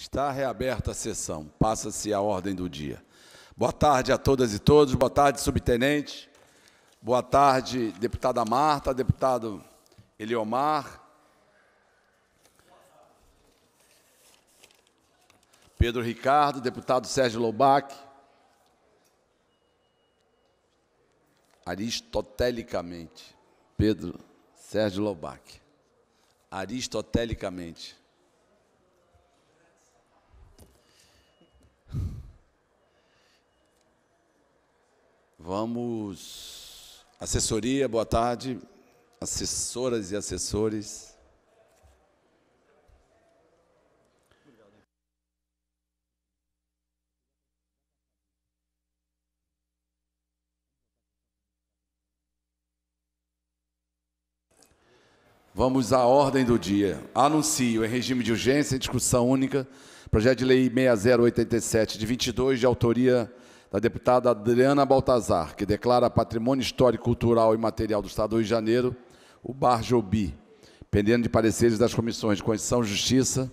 Está reaberta a sessão. Passa-se a ordem do dia. Boa tarde a todas e todos. Boa tarde, subtenente. Boa tarde, deputada Marta, deputado Eliomar. Pedro Ricardo, deputado Sérgio Lobac. Aristotelicamente. Pedro Sérgio Lobac. Aristotelicamente. Vamos. Assessoria, boa tarde. Assessoras e assessores. Vamos à ordem do dia. Anuncio, em regime de urgência e discussão única, projeto de lei 6087 de 22, de autoria da deputada Adriana Baltazar, que declara patrimônio histórico, cultural e material do Estado do Rio de Janeiro o Bar Jobi, pendendo de pareceres das comissões de Constituição, e Justiça,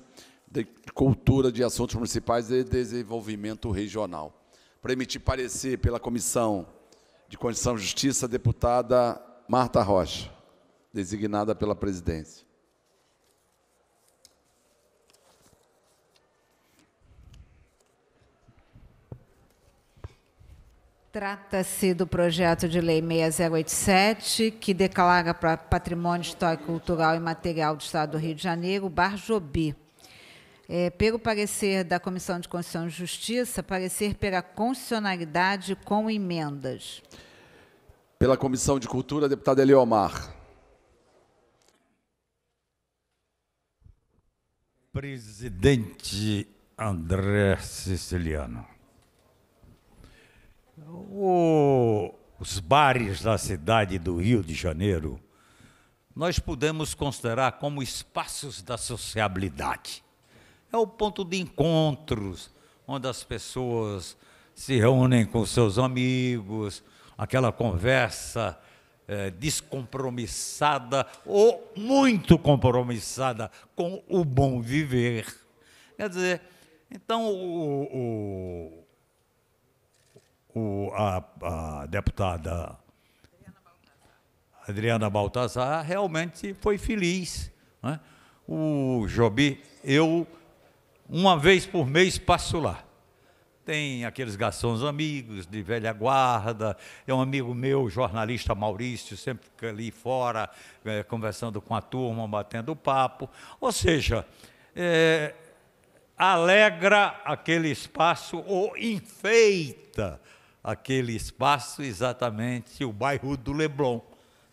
de Cultura, de Assuntos Municipais e Desenvolvimento Regional. Para emitir parecer pela Comissão de Constituição, e Justiça, deputada Marta Rocha, designada pela presidência. Trata-se do projeto de lei 6087, que declara para patrimônio histórico, cultural e material do Estado do Rio de Janeiro, Barjobi. É, pelo parecer da Comissão de Constituição e Justiça, parecer pela constitucionalidade com emendas. Pela Comissão de Cultura, deputada Eliomar. Presidente André Siciliano o, os bares da cidade do Rio de Janeiro nós podemos considerar como espaços da sociabilidade. É o ponto de encontros onde as pessoas se reúnem com seus amigos, aquela conversa é, descompromissada ou muito compromissada com o bom viver. Quer dizer, então o, o o, a, a deputada Adriana Baltazar realmente foi feliz. Né? O Jobi, eu, uma vez por mês, passo lá. Tem aqueles garçons amigos de velha guarda, é um amigo meu, jornalista Maurício, sempre fica ali fora, é, conversando com a turma, batendo papo. Ou seja, é, alegra aquele espaço ou enfeita aquele espaço exatamente o bairro do Leblon,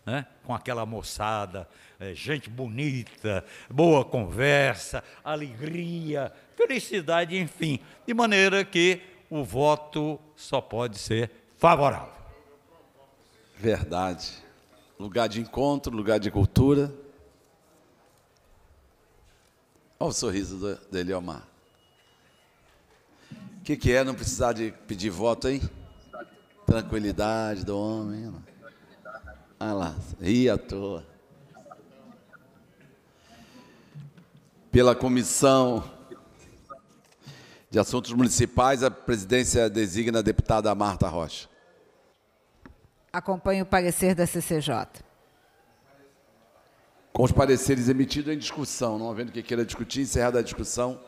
né? com aquela moçada, eh, gente bonita, boa conversa, alegria, felicidade, enfim. De maneira que o voto só pode ser favorável. Verdade. Lugar de encontro, lugar de cultura. Olha o sorriso dele, Omar. O que, que é não precisar de pedir voto, hein? Tranquilidade do homem. Olha ah lá, ri à toa. Pela Comissão de Assuntos Municipais, a presidência designa a deputada Marta Rocha. Acompanho o parecer da CCJ. Com os pareceres emitidos em discussão, não havendo que queira discutir, encerrada a discussão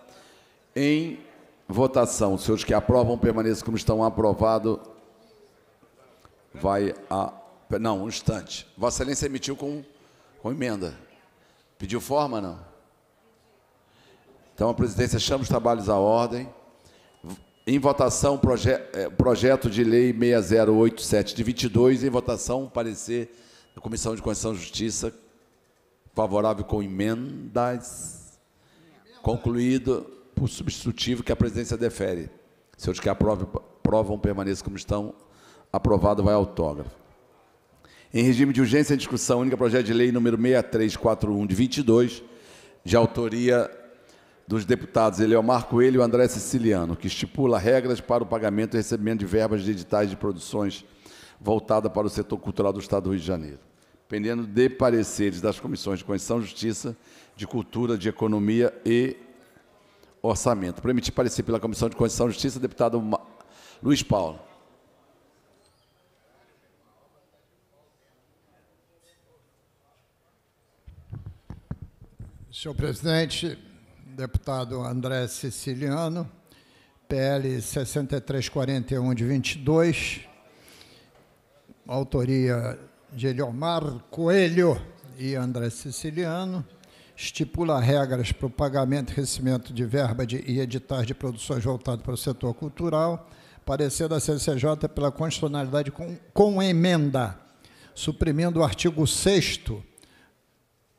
em votação. Os senhores que aprovam permaneçam como estão aprovado vai a. Não, um instante. Vossa Excelência emitiu com, com emenda. Pediu forma, não? Então, a presidência chama os trabalhos à ordem. Em votação, proje é, projeto de lei 6087 de 22. Em votação, parecer da Comissão de Constituição e Justiça, favorável com emendas. Concluído por substitutivo que a presidência defere. Se os que aprovam permaneçam como estão. Aprovado, vai autógrafo. Em regime de urgência e discussão única, projeto de lei número 6341 de 22, de autoria dos deputados Eleomar Coelho e André Siciliano, que estipula regras para o pagamento e recebimento de verbas de editais de produções voltada para o setor cultural do Estado do Rio de Janeiro, pendendo de pareceres das comissões de Constituição, Justiça, de Cultura, de Economia e Orçamento. Permitir parecer pela Comissão de Constituição, e Justiça, deputado Luiz Paulo. Senhor presidente, deputado André Siciliano, PL 6341 de 22, autoria de Eliomar Coelho e André Siciliano, estipula regras para o pagamento e recebimento de verba de, e editais de produções voltadas para o setor cultural, parecer da CCJ pela constitucionalidade com, com emenda, suprimindo o artigo 6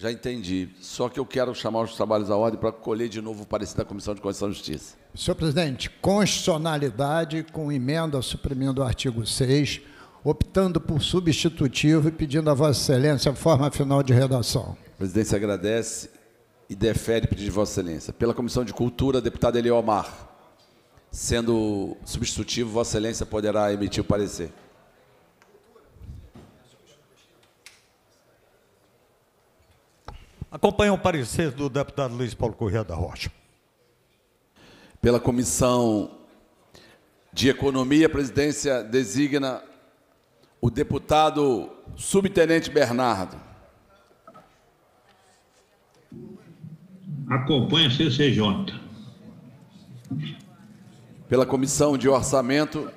Já entendi. Só que eu quero chamar os trabalhos à ordem para colher de novo o parecer da Comissão de Constituição e Justiça. Senhor presidente, constitucionalidade com emenda suprimindo o artigo 6, optando por substitutivo e pedindo a Vossa Excelência a forma final de redação. A presidência agradece e defere pedido de Vossa Excelência. Pela Comissão de Cultura, deputado Eliomar. Sendo substitutivo, Vossa Excelência poderá emitir o parecer. Acompanhe o parecer do deputado Luiz Paulo Correia da Rocha. Pela Comissão de Economia, a presidência designa o deputado subtenente Bernardo. Acompanha CCJ. Pela Comissão de Orçamento,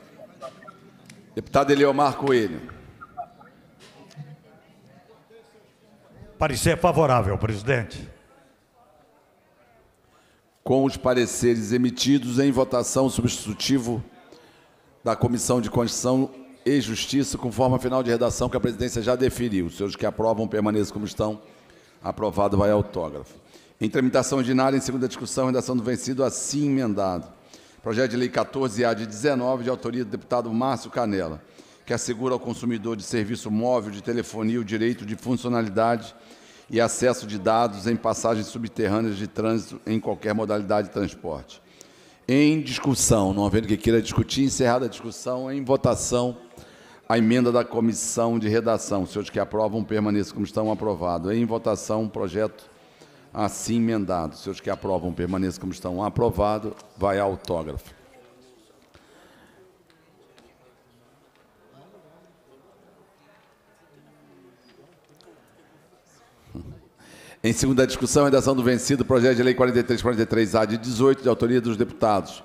deputado Eleomar Coelho. Parecer favorável, presidente. Com os pareceres emitidos em votação substitutivo da Comissão de Constituição e Justiça, conforme a final de redação que a presidência já definiu. Os senhores que aprovam permaneçam como estão. Aprovado vai autógrafo. Em tramitação ordinária, em segunda discussão, redação do vencido, assim emendado. Projeto de Lei 14-A de 19, de autoria do deputado Márcio Canela, que assegura ao consumidor de serviço móvel de telefonia o direito de funcionalidade e acesso de dados em passagens subterrâneas de trânsito em qualquer modalidade de transporte. Em discussão, não havendo que queira discutir, encerrada a discussão, em votação, a emenda da comissão de redação. Os senhores que aprovam, permaneçam como estão, aprovado. Em votação, o projeto assim emendado. Os senhores que aprovam, permaneçam como estão, aprovado. Vai autógrafo. Em segunda discussão, redação do vencido, projeto de lei 4343-A de 18, de autoria dos deputados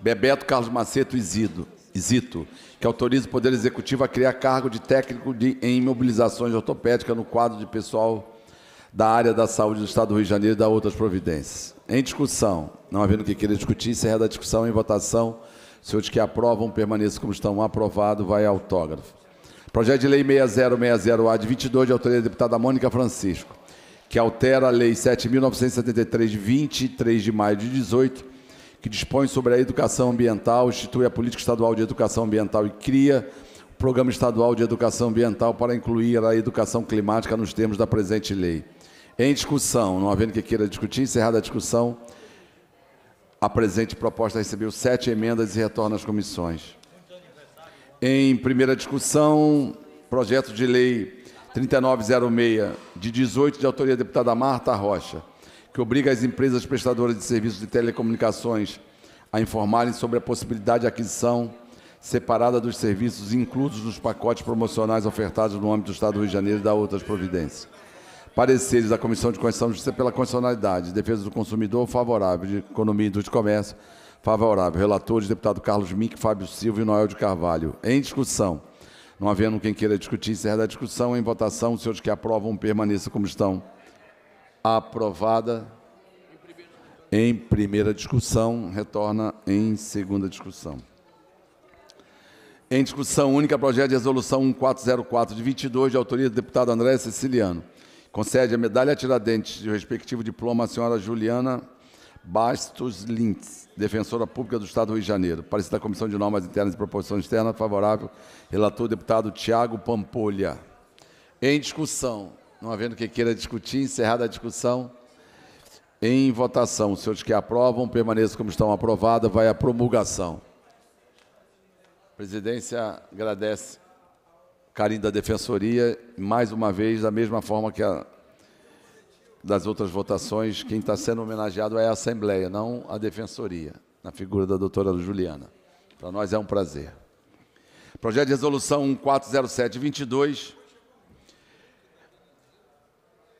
Bebeto Carlos Maceto Isido, Isito, que autoriza o Poder Executivo a criar cargo de técnico de, em imobilizações ortopédicas no quadro de pessoal da área da saúde do Estado do Rio de Janeiro e da outras providências. Em discussão, não havendo o que queira discutir, encerra a discussão em votação. Senhores que aprovam, permaneçam como estão. Aprovado, vai autógrafo. Projeto de Lei 6060-A de 22, de autoria da deputada Mônica Francisco que altera a Lei 7.973, de 23 de maio de 18, que dispõe sobre a educação ambiental, institui a Política Estadual de Educação Ambiental e cria o Programa Estadual de Educação Ambiental para incluir a educação climática nos termos da presente lei. Em discussão, não havendo que queira discutir, encerrada a discussão, a presente proposta recebeu sete emendas e retorna às comissões. Em primeira discussão, projeto de lei 3906, de 18, de autoria da deputada Marta Rocha, que obriga as empresas prestadoras de serviços de telecomunicações a informarem sobre a possibilidade de aquisição separada dos serviços inclusos nos pacotes promocionais ofertados no âmbito do Estado do Rio de Janeiro e da outras providências. Pareceres da Comissão de Constituição e Justiça pela Constitucionalidade, Defesa do Consumidor, favorável, de Economia e Indústria Comércio, favorável. Relatores, deputado Carlos Mink, Fábio Silva e Noel de Carvalho. Em discussão. Não havendo quem queira discutir, encerra a discussão em votação. Os senhores que aprovam, permaneçam como estão. Aprovada em primeira discussão, retorna em segunda discussão. Em discussão única, projeto de resolução 1404 de 22, de autoria do deputado André Siciliano. Concede a medalha Tiradentes e o respectivo diploma à senhora Juliana Bastos Lintz, defensora pública do Estado do Rio de Janeiro. Parecer da Comissão de Normas Internas e Proposição Externa, favorável. Relator, deputado Tiago Pampolha. Em discussão, não havendo quem queira discutir, encerrada a discussão. Em votação, os senhores que aprovam, permaneçam como estão aprovada, vai à promulgação. A presidência agradece carinho da Defensoria, mais uma vez, da mesma forma que a das outras votações, quem está sendo homenageado é a Assembleia, não a Defensoria, na figura da doutora Juliana. Para nós é um prazer. Projeto de resolução 1407-22,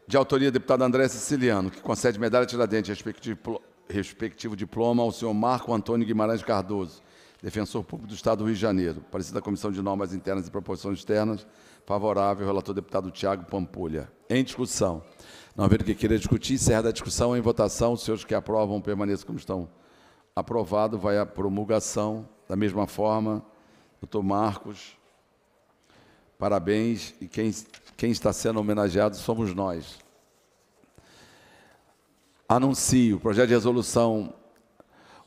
de autoria do deputado André Siciliano, que concede medalha Tiradentes, respectivo, respectivo diploma ao senhor Marco Antônio Guimarães Cardoso, defensor público do Estado do Rio de Janeiro, parecido da Comissão de Normas Internas e Proporções Externas, favorável, relator deputado Tiago Pampulha. Em discussão. Não havendo que queira discutir, encerra a discussão em votação. Os senhores que aprovam permaneçam como estão. Aprovado, vai à promulgação. Da mesma forma, doutor Marcos, parabéns. E quem, quem está sendo homenageado somos nós. Anuncio o projeto de resolução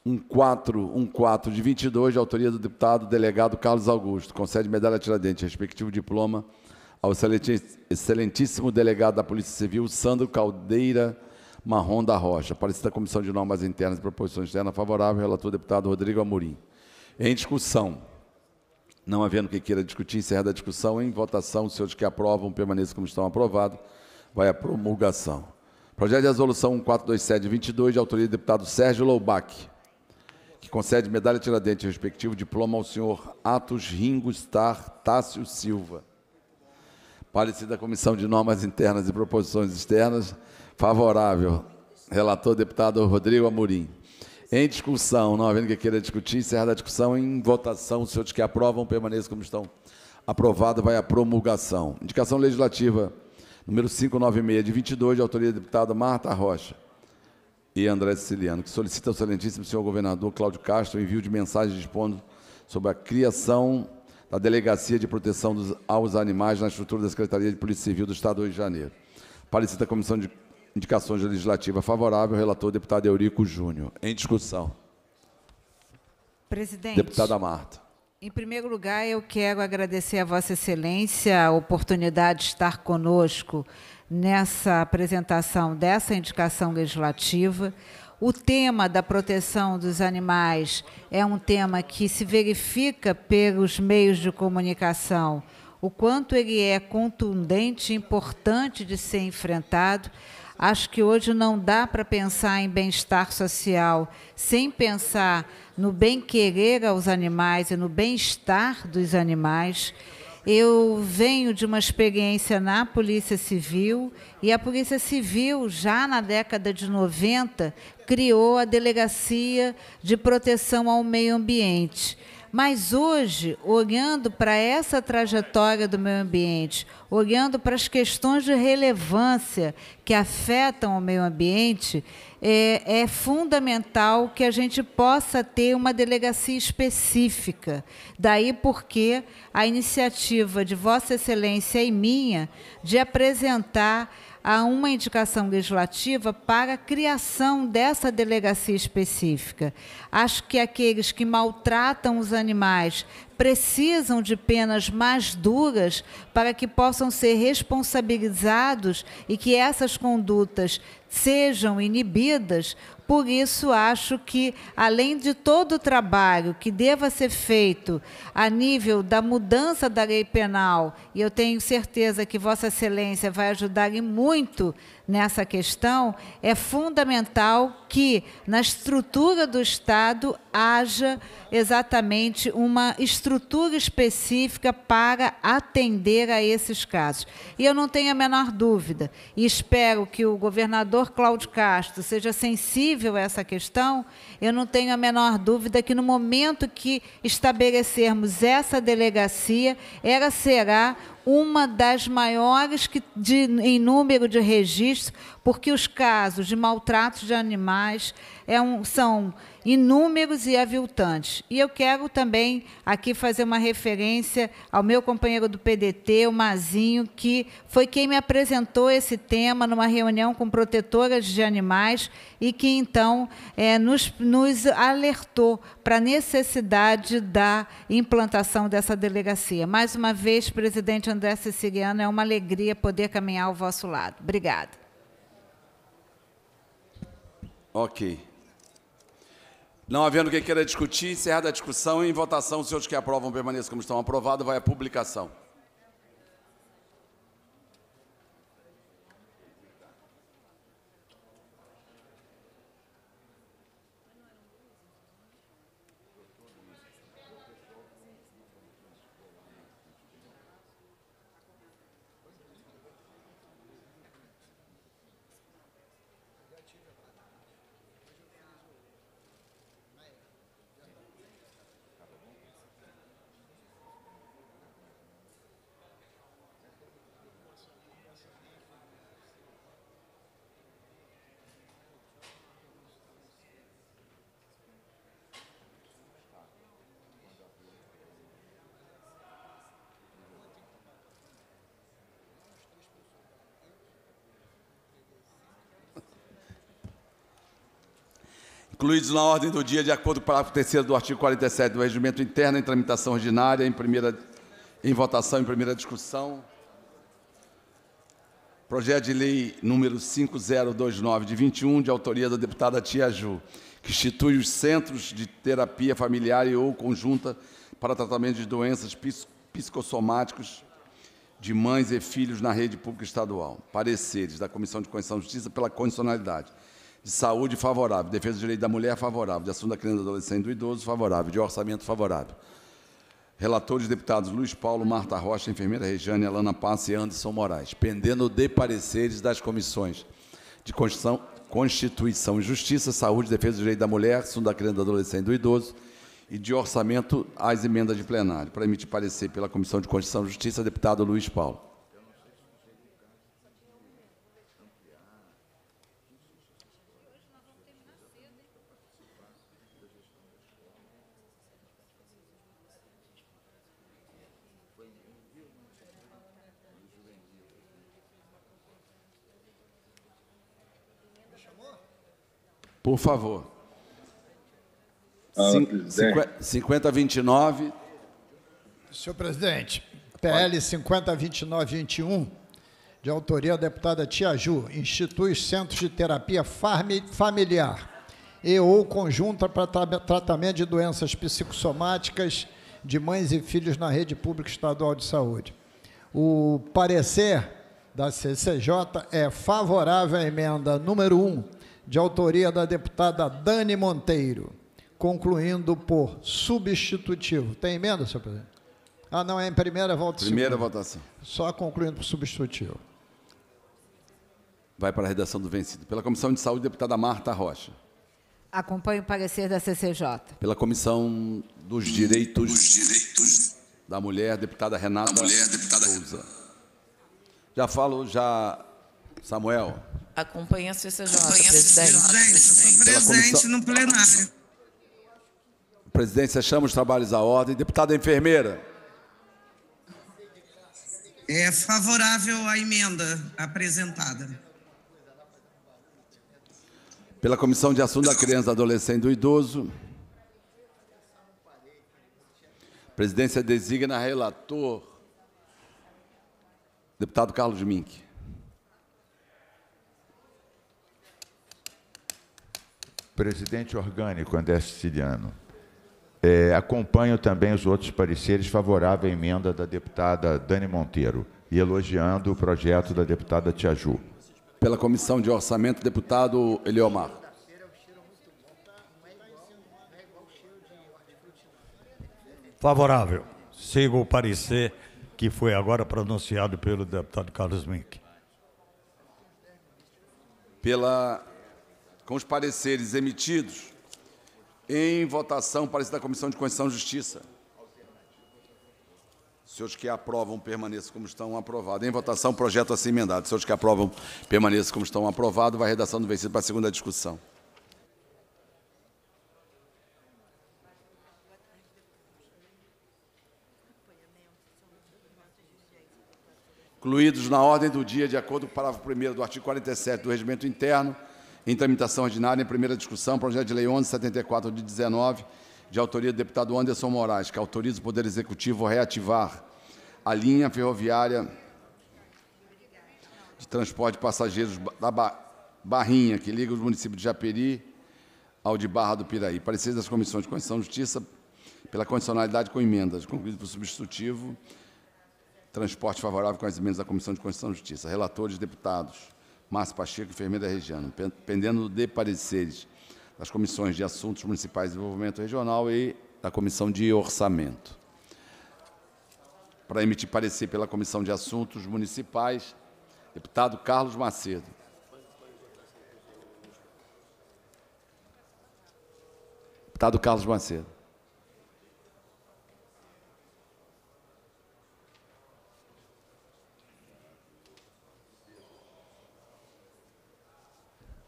1414 de 22, de autoria do deputado delegado Carlos Augusto. Concede medalha Tiradentes, respectivo diploma ao excelentíssimo delegado da Polícia Civil, Sandro Caldeira Marrom da Rocha, parecida da Comissão de Normas Internas e Proposições Externas, favorável, relator deputado Rodrigo Amorim. Em discussão, não havendo quem queira discutir, encerrada a discussão, em votação, os senhores que aprovam, permaneçam como estão aprovados, vai a promulgação. Projeto de resolução 22, de autoria do deputado Sérgio Loubach, que concede medalha Tiradentes, respectivo diploma ao senhor Atos Ringo Star Tássio Silva, parecer da Comissão de Normas Internas e Proposições Externas, favorável. Relator, deputado Rodrigo Amorim. Em discussão, não havendo que queira discutir, encerrada a discussão, em votação, os senhores que aprovam, permaneçam como estão. Aprovado, vai à promulgação. Indicação legislativa número 596, de 22, de autoria do deputado Marta Rocha e André Siciliano, que solicita ao excelentíssimo senhor governador Cláudio Castro o envio de mensagem dispondo sobre a criação da Delegacia de Proteção dos, aos Animais na estrutura da Secretaria de Polícia Civil do Estado do Rio de Janeiro. Parecida a Comissão de Indicações Legislativa favorável, relator deputado Eurico Júnior. Em discussão. Presidente. Deputada Marta. Em primeiro lugar, eu quero agradecer a Vossa Excelência a oportunidade de estar conosco nessa apresentação dessa indicação legislativa. O tema da proteção dos animais é um tema que se verifica pelos meios de comunicação, o quanto ele é contundente, importante de ser enfrentado. Acho que hoje não dá para pensar em bem-estar social sem pensar no bem-querer aos animais e no bem-estar dos animais. Eu venho de uma experiência na Polícia Civil e a Polícia Civil, já na década de 90, criou a Delegacia de Proteção ao Meio Ambiente. Mas hoje, olhando para essa trajetória do meio ambiente, olhando para as questões de relevância que afetam o meio ambiente, é, é, fundamental que a gente possa ter uma delegacia específica. Daí porque a iniciativa de Vossa Excelência e minha de apresentar há uma indicação legislativa para a criação dessa delegacia específica. Acho que aqueles que maltratam os animais precisam de penas mais duras para que possam ser responsabilizados e que essas condutas sejam inibidas, por isso, acho que, além de todo o trabalho que deva ser feito a nível da mudança da lei penal, e eu tenho certeza que Vossa Excelência vai ajudar e muito nessa questão, é fundamental que na estrutura do Estado haja exatamente uma estrutura específica para atender a esses casos. E eu não tenho a menor dúvida, e espero que o governador Cláudio Castro seja sensível essa questão, eu não tenho a menor dúvida que no momento que estabelecermos essa delegacia, ela será uma das maiores que, de, em número de registros, porque os casos de maltratos de animais, é um, são inúmeros e aviltantes. E eu quero também aqui fazer uma referência ao meu companheiro do PDT, o Mazinho, que foi quem me apresentou esse tema numa reunião com protetoras de animais e que então é, nos, nos alertou para a necessidade da implantação dessa delegacia. Mais uma vez, presidente André Siciliano, é uma alegria poder caminhar ao vosso lado. Obrigada. Ok. Não havendo quem queira discutir, encerrada a discussão e em votação, os senhores que aprovam permaneçam como estão. Aprovado, vai à publicação. incluídos na ordem do dia de acordo com o parágrafo 3 do artigo 47 do Regimento Interno, em tramitação ordinária, em, primeira, em votação em primeira discussão. Projeto de lei número 5029 de 21, de autoria da deputada Tia Ju, que institui os centros de terapia familiar e ou conjunta para tratamento de doenças psicossomáticas de mães e filhos na rede pública estadual. Pareceres da Comissão de Constituição e Justiça pela condicionalidade de saúde favorável, defesa do direito da mulher favorável, de assunto da criança, adolescente e do idoso favorável, de orçamento favorável. Relatores deputados Luiz Paulo, Marta Rocha, enfermeira Regiane, Alana Passe e Anderson Moraes, pendendo de pareceres das comissões de Constituição, Constituição e Justiça, Saúde, Defesa do Direito da Mulher, Assunto da Criança, Adolescente e do Idoso e de Orçamento às emendas de plenário. Para emitir parecer pela Comissão de Constituição e Justiça, deputado Luiz Paulo. Por favor. Fala, presidente. 5029. Senhor presidente, PL 502921, de autoria da deputada Tia Ju, institui centros de terapia familiar e ou conjunta para tra tratamento de doenças psicossomáticas de mães e filhos na rede pública estadual de saúde. O parecer da CCJ é favorável à emenda número 1 de autoria da deputada Dani Monteiro, concluindo por substitutivo. Tem emenda, senhor presidente? Ah, não, é em primeira votação. Primeira segunda. votação. Só concluindo por substitutivo. Vai para a redação do vencido. Pela Comissão de Saúde, deputada Marta Rocha. Acompanho o parecer da CCJ. Pela Comissão dos Direitos, dos direitos da Mulher, deputada Renata da mulher, deputada Souza. Já falo, já, Samuel, Acompanhe a CCJ, Acompanhe presidente. A CCJ, presidente. presente comissão... no plenário. Presidência, chama os trabalhos à ordem. Deputada enfermeira. É favorável à emenda apresentada. Pela Comissão de Assuntos da Criança, Adolescente e do Idoso. A presidência designa relator, deputado Carlos Mink. presidente orgânico André Siciliano. É, acompanho também os outros pareceres favorável à emenda da deputada Dani Monteiro e elogiando o projeto da deputada Tiaju. Pela Comissão de Orçamento, deputado Eliomar. Favorável. Sigo o parecer que foi agora pronunciado pelo deputado Carlos Mink. Pela com os pareceres emitidos em votação, parecer da Comissão de Constituição e Justiça. Senhores que aprovam, permaneçam como estão, aprovado. Em votação, projeto assim emendado. Senhores que aprovam, permaneçam como estão, aprovado. Vai a redação do vencido para a segunda discussão. Incluídos na ordem do dia, de acordo com o parágrafo 1 do artigo 47 do Regimento Interno, em tramitação ordinária, em primeira discussão, projeto de lei 1174 de 19, de autoria do deputado Anderson Moraes, que autoriza o Poder Executivo a reativar a linha ferroviária de transporte de passageiros da Barrinha, que liga os municípios de Japeri ao de Barra do Piraí. Parecer das Comissões de Constituição e Justiça pela condicionalidade com emendas, concluído por substitutivo, transporte favorável com as emendas da Comissão de Constituição e Justiça. Relatores, deputados. Márcio Pacheco, enfermeira Ferreira região, pendendo de pareceres das comissões de Assuntos Municipais e Desenvolvimento Regional e da Comissão de Orçamento. Para emitir parecer pela Comissão de Assuntos Municipais, deputado Carlos Macedo. Deputado Carlos Macedo.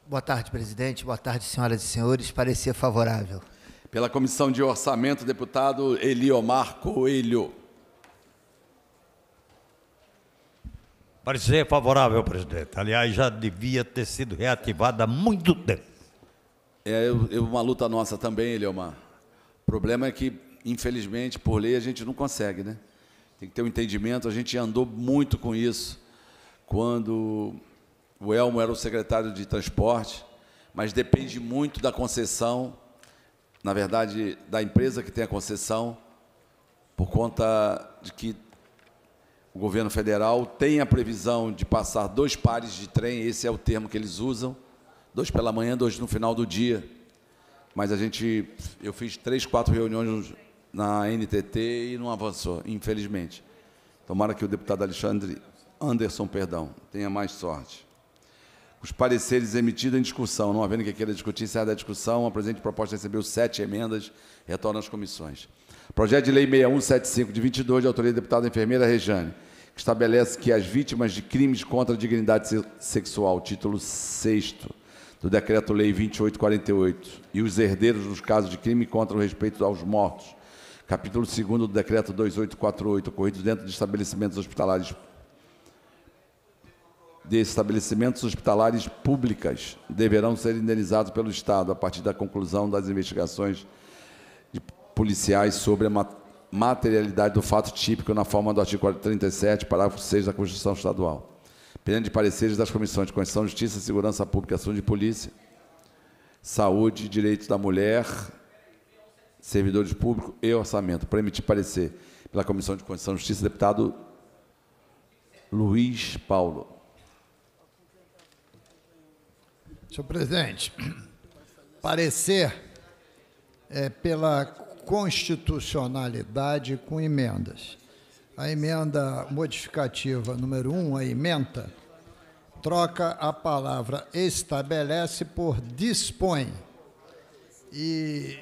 Boa tarde, presidente. Boa tarde, senhoras e senhores. Parecer favorável. Pela Comissão de Orçamento, deputado Eliomar Coelho. Parecer favorável, presidente. Aliás, já devia ter sido reativada há muito tempo. É uma luta nossa também, Eliomar. O problema é que, infelizmente, por lei, a gente não consegue, né? Tem que ter um entendimento. A gente andou muito com isso quando o Elmo era o secretário de transporte, mas depende muito da concessão, na verdade, da empresa que tem a concessão, por conta de que o governo federal tem a previsão de passar dois pares de trem, esse é o termo que eles usam, dois pela manhã, dois no final do dia. Mas a gente, eu fiz três, quatro reuniões na NTT e não avançou, infelizmente. Tomara que o deputado Alexandre Anderson, perdão, tenha mais sorte os pareceres emitidos em discussão, não havendo que queira discutir, encerra da discussão, a presente proposta recebeu sete emendas, retorna às comissões. Projeto de Lei 6175, de 22, de autoria da deputada enfermeira Rejane, que estabelece que as vítimas de crimes contra a dignidade sexual, título 6 do Decreto-Lei 2848, e os herdeiros nos casos de crime contra o respeito aos mortos, capítulo 2 do Decreto 2848, ocorridos dentro de estabelecimentos hospitalares de estabelecimentos hospitalares públicas deverão ser indenizados pelo Estado a partir da conclusão das investigações policiais sobre a materialidade do fato típico na forma do artigo 37, parágrafo 6 da Constituição Estadual. perante de pareceres das comissões de Constituição, Justiça, Segurança Pública, Ação de Polícia, Saúde, Direitos da Mulher, Servidores Públicos e Orçamento. Para emitir parecer pela Comissão de Constituição e Justiça, deputado Luiz Paulo. Senhor presidente, parecer é pela constitucionalidade com emendas. A emenda modificativa número 1, um, a emenda, troca a palavra estabelece por dispõe. E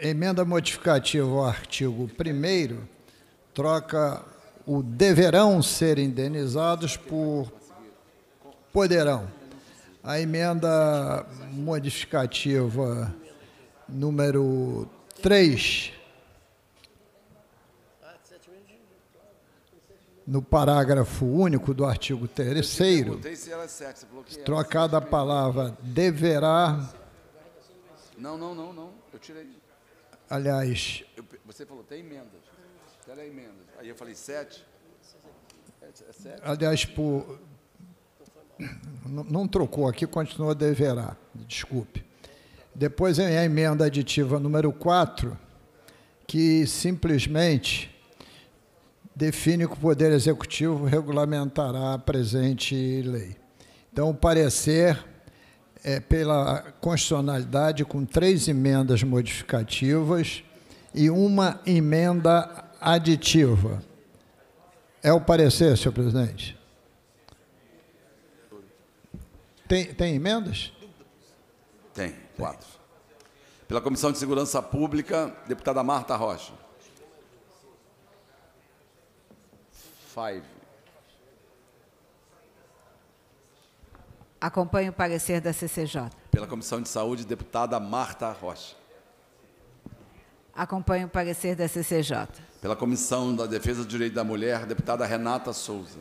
emenda modificativa ao artigo 1 troca o deverão ser indenizados por poderão. A emenda modificativa número 3, no parágrafo único do artigo 3, é é. trocada a palavra deverá. Não, não, não, não, eu tirei. Aliás. Eu, você falou, tem emendas. Tem é emenda. Aí eu falei, sete. É, é sete. Aliás, por não trocou aqui, continua deverá, desculpe. Depois vem a emenda aditiva número 4, que simplesmente define que o Poder Executivo regulamentará a presente lei. Então, o parecer é pela constitucionalidade com três emendas modificativas e uma emenda aditiva. É o parecer, senhor presidente. Tem, tem emendas? Tem, quatro. Pela Comissão de Segurança Pública, deputada Marta Rocha. Five. Acompanhe o parecer da CCJ. Pela Comissão de Saúde, deputada Marta Rocha. Acompanhe o parecer da CCJ. Pela Comissão da Defesa do Direito da Mulher, deputada Renata Souza.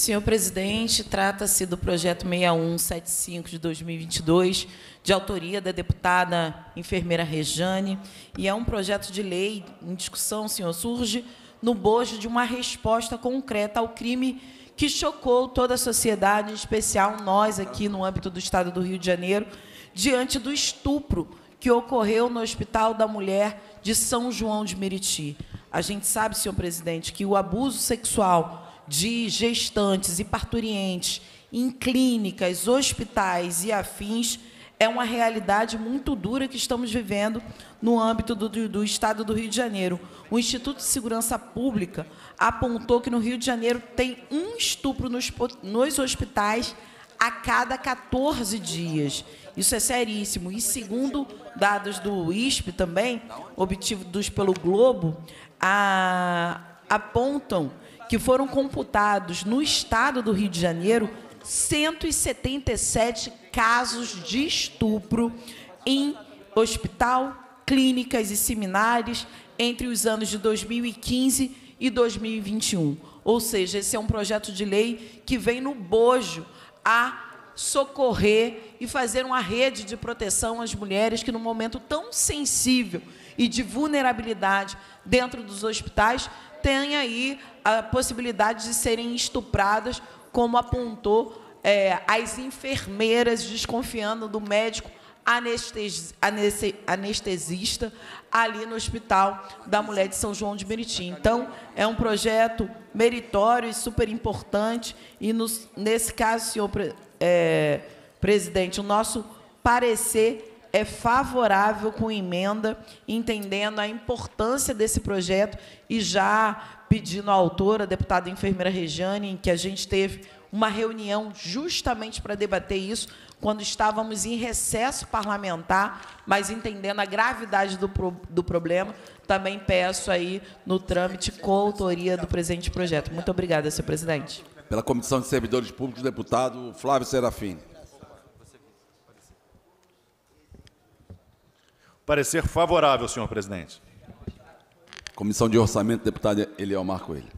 Senhor presidente, trata-se do projeto 6175 de 2022, de autoria da deputada enfermeira Rejane, e é um projeto de lei em discussão, senhor, surge no bojo de uma resposta concreta ao crime que chocou toda a sociedade, em especial nós aqui no âmbito do Estado do Rio de Janeiro, diante do estupro que ocorreu no Hospital da Mulher de São João de Meriti. A gente sabe, senhor presidente, que o abuso sexual de gestantes e parturientes em clínicas, hospitais e afins é uma realidade muito dura que estamos vivendo no âmbito do, do, Estado do Rio de Janeiro. O Instituto de Segurança Pública apontou que no Rio de Janeiro tem um estupro nos, nos hospitais a cada 14 dias. Isso é seríssimo. E segundo dados do ISP também, obtidos pelo Globo, a, apontam que foram computados no estado do Rio de Janeiro 177 casos de estupro em hospital, clínicas e seminários entre os anos de 2015 e 2021. Ou seja, esse é um projeto de lei que vem no bojo a socorrer e fazer uma rede de proteção às mulheres que, num momento tão sensível e de vulnerabilidade dentro dos hospitais, tem aí a possibilidade de serem estupradas, como apontou é, as enfermeiras desconfiando do médico anestesista ali no Hospital da Mulher de São João de Meriti. Então, é um projeto meritório e super importante. E, nos, nesse caso, senhor é, presidente, o nosso parecer é favorável com emenda, entendendo a importância desse projeto e já pedindo à autora, a deputada enfermeira em que a gente teve uma reunião justamente para debater isso, quando estávamos em recesso parlamentar, mas entendendo a gravidade do, pro, do problema, também peço aí no trâmite coautoria do presente projeto. Muito obrigada, senhor presidente. Pela Comissão de Servidores Públicos, deputado Flávio Serafini. Parecer favorável, senhor presidente. Comissão de Orçamento, deputado Eliomar Coelho.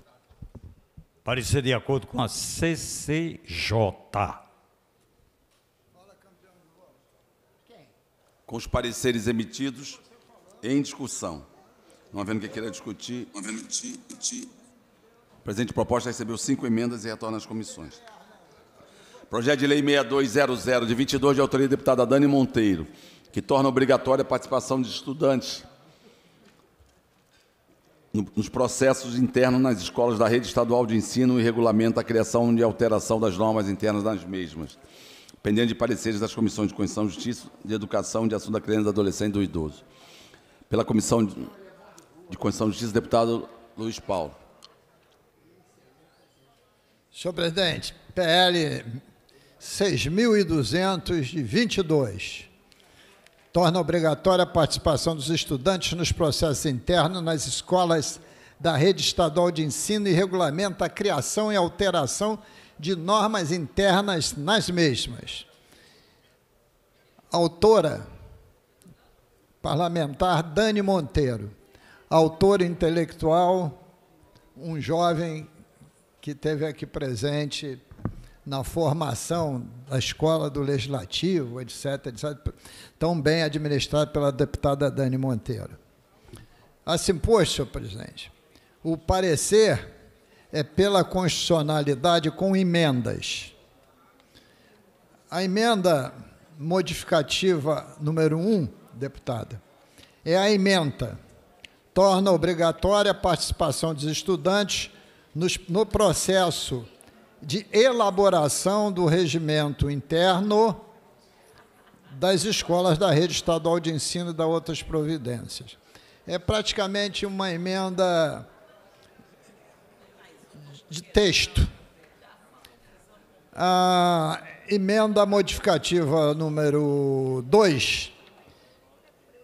Parecer de acordo com a CCJ. Com os pareceres emitidos em discussão. Não havendo que queira discutir. Não havendo discutir. O proposta recebeu cinco emendas e retorna às comissões. Projeto de Lei 6200, de 22, de autoria da deputada Dani Monteiro que torna obrigatória a participação de estudantes nos processos internos nas escolas da rede estadual de ensino e regulamenta a criação e alteração das normas internas das mesmas, pendente de pareceres das comissões de Constituição, Justiça, de Educação, de Assunto da Criança, do Adolescente e do Idoso. Pela Comissão de Constituição, Justiça, deputado Luiz Paulo. Senhor presidente, PL 6.222 torna obrigatória a participação dos estudantes nos processos internos nas escolas da rede estadual de ensino e regulamenta a criação e alteração de normas internas nas mesmas. Autora, parlamentar Dani Monteiro. Autor intelectual, um jovem que teve aqui presente na formação da escola do legislativo, etc, etc tão bem administrado pela deputada Dani Monteiro. Assim, pois, senhor presidente, o parecer é pela constitucionalidade com emendas. A emenda modificativa número 1, um, deputada, é a emenda. Torna obrigatória a participação dos estudantes nos, no processo de elaboração do regimento interno das escolas da rede estadual de ensino e da outras providências. É praticamente uma emenda de texto. A emenda modificativa número 2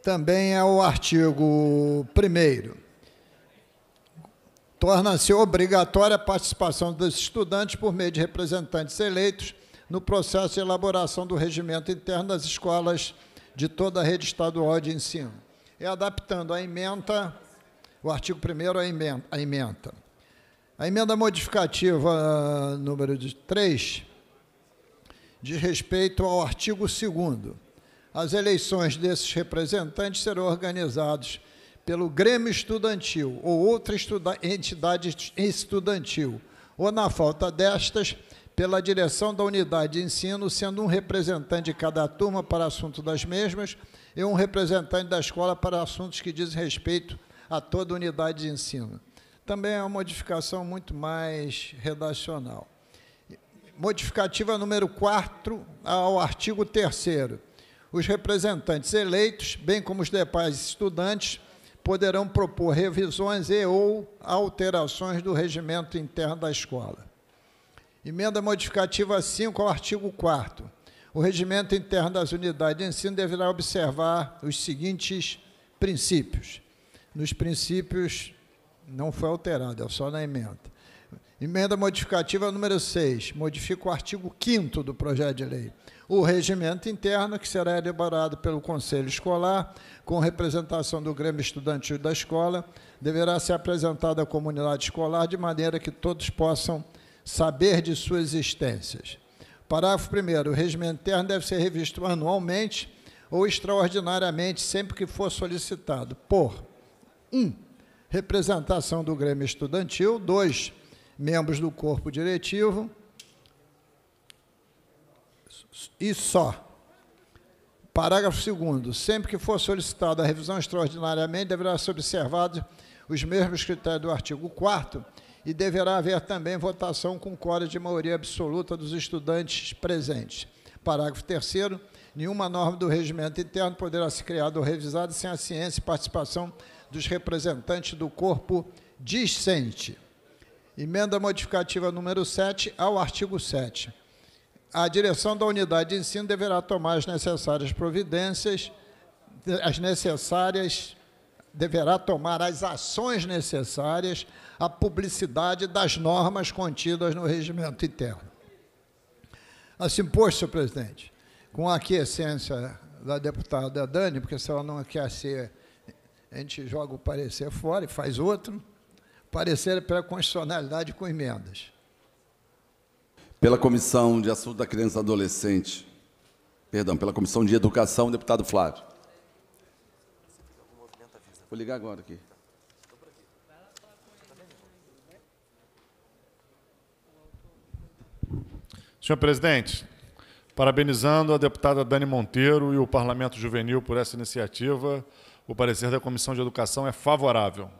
também é o artigo 1 torna-se obrigatória a participação dos estudantes por meio de representantes eleitos no processo de elaboração do regimento interno das escolas de toda a rede estadual de ensino. É adaptando a emenda, o artigo 1 à emenda. A emenda, a emenda modificativa ah, número de 3 diz respeito ao artigo 2 As eleições desses representantes serão organizadas pelo Grêmio Estudantil ou outra estuda entidade estudantil, ou, na falta destas, pela direção da unidade de ensino, sendo um representante de cada turma para assunto das mesmas e um representante da escola para assuntos que dizem respeito a toda unidade de ensino. Também é uma modificação muito mais redacional. Modificativa número 4 ao artigo 3 Os representantes eleitos, bem como os demais estudantes, poderão propor revisões e ou alterações do regimento interno da escola. Emenda modificativa 5 ao artigo 4 O regimento interno das unidades de ensino deverá observar os seguintes princípios. Nos princípios não foi alterado, é só na emenda. Emenda modificativa número 6. Modifica o artigo 5 do projeto de lei. O regimento interno, que será elaborado pelo Conselho Escolar, com representação do Grêmio Estudantil da Escola, deverá ser apresentado à comunidade escolar de maneira que todos possam saber de suas existências. Parágrafo 1. O regime interno deve ser revisto anualmente ou extraordinariamente sempre que for solicitado por 1. Um, representação do Grêmio Estudantil, 2. Membros do Corpo Diretivo e só. Parágrafo 2. Sempre que for solicitada a revisão extraordinariamente, deverá ser observado os mesmos critérios do artigo 4 e deverá haver também votação com quórum de maioria absoluta dos estudantes presentes. Parágrafo 3 nenhuma norma do regimento interno poderá ser criada ou revisada sem a ciência e participação dos representantes do corpo discente. Emenda modificativa número 7 ao artigo 7. A direção da unidade de ensino deverá tomar as necessárias providências, as necessárias deverá tomar as ações necessárias à publicidade das normas contidas no regimento interno. Assim, posto, senhor presidente, com a aquiescência da deputada Dani, porque se ela não ser, a gente joga o parecer fora e faz outro, parecer é pela constitucionalidade com emendas. Pela Comissão de Assuntos da Criança e Adolescente, perdão, pela Comissão de Educação, deputado Flávio. Vou ligar agora aqui. Senhor presidente, parabenizando a deputada Dani Monteiro e o Parlamento Juvenil por essa iniciativa, o parecer da Comissão de Educação é favorável.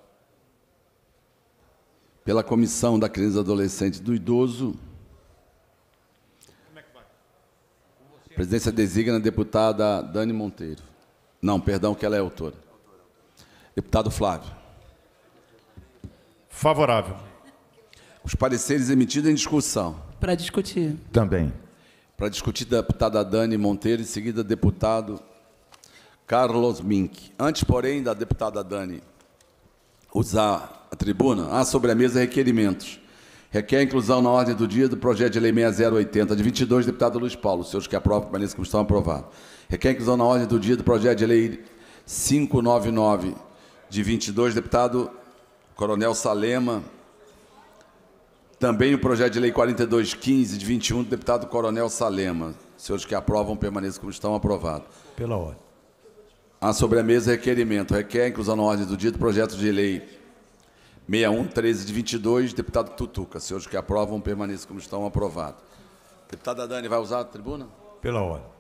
Pela Comissão da Criança Adolescente do Idoso, a presidência designa a deputada Dani Monteiro. Não, perdão, que ela é autora. Deputado Flávio. Favorável. Os pareceres emitidos em discussão. Para discutir. Também. Para discutir, deputada Dani Monteiro, em seguida, deputado Carlos Mink. Antes, porém, da deputada Dani usar a tribuna, há sobre a mesa requerimentos. Requer inclusão na ordem do dia do projeto de lei 6080, de 22, deputado Luiz Paulo. Seus que aprovam, permaneçam como estão aprovados. Requer inclusão na ordem do dia do projeto de lei 599, de 22, deputado Coronel Salema. Também o projeto de lei 4215 de 21, do deputado Coronel Salema. Senhores que aprovam, permaneçam como estão, aprovado. Pela ordem. Ah, a mesa requerimento. Requer inclusão na ordem do dia do projeto de lei 6113 de 22, deputado Tutuca. Senhores que aprovam, permaneçam como estão, aprovado. Deputada Dani, vai usar a tribuna? Pela ordem.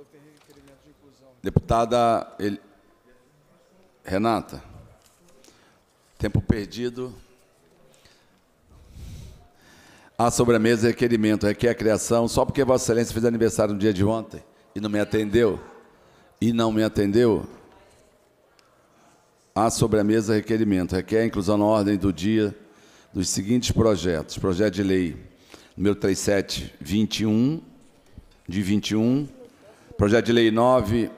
Né? Deputada ele... Renata, tempo perdido. A sobremesa requerimento requer a criação só porque Vossa Excelência fez aniversário no dia de ontem e não me atendeu. E não me atendeu. A sobremesa requerimento requer a inclusão na ordem do dia dos seguintes projetos: projeto de lei número 3721 de 21 Projeto de Lei 9,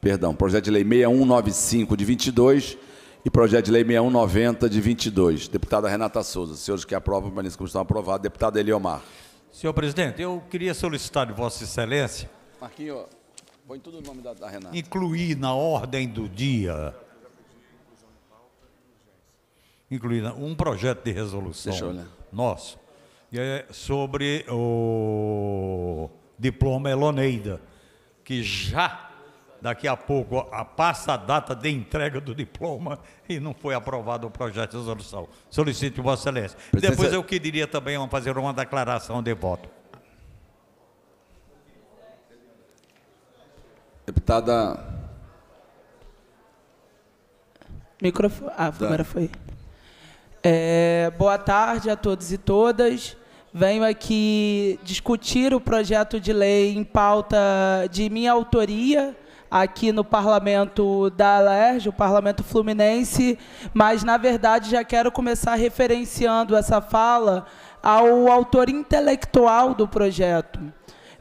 perdão, Projeto de Lei 6195 de 22 e Projeto de Lei 6190 de 22. Deputada Renata Souza, senhores que aprovam, permaneçam como estão aprovados. Deputada Eliomar. Senhor presidente, eu queria solicitar de Vossa Excelência. Marquinho, põe tudo o no nome da, da Renata. Incluir na ordem do dia. Incluir um projeto de resolução Deixa eu olhar. nosso. É sobre o diploma Eloneida, que já daqui a pouco passa a data de entrega do diploma e não foi aprovado o projeto de resolução. Solicito Vossa Excelência. Depois é- eu queria também fazer uma declaração de voto. Deputada. Microfone. Ah, agora foi. É, boa tarde a todos e todas venho aqui discutir o projeto de lei em pauta de minha autoria aqui no parlamento da Alerj, o parlamento fluminense, mas, na verdade, já quero começar referenciando essa fala ao autor intelectual do projeto.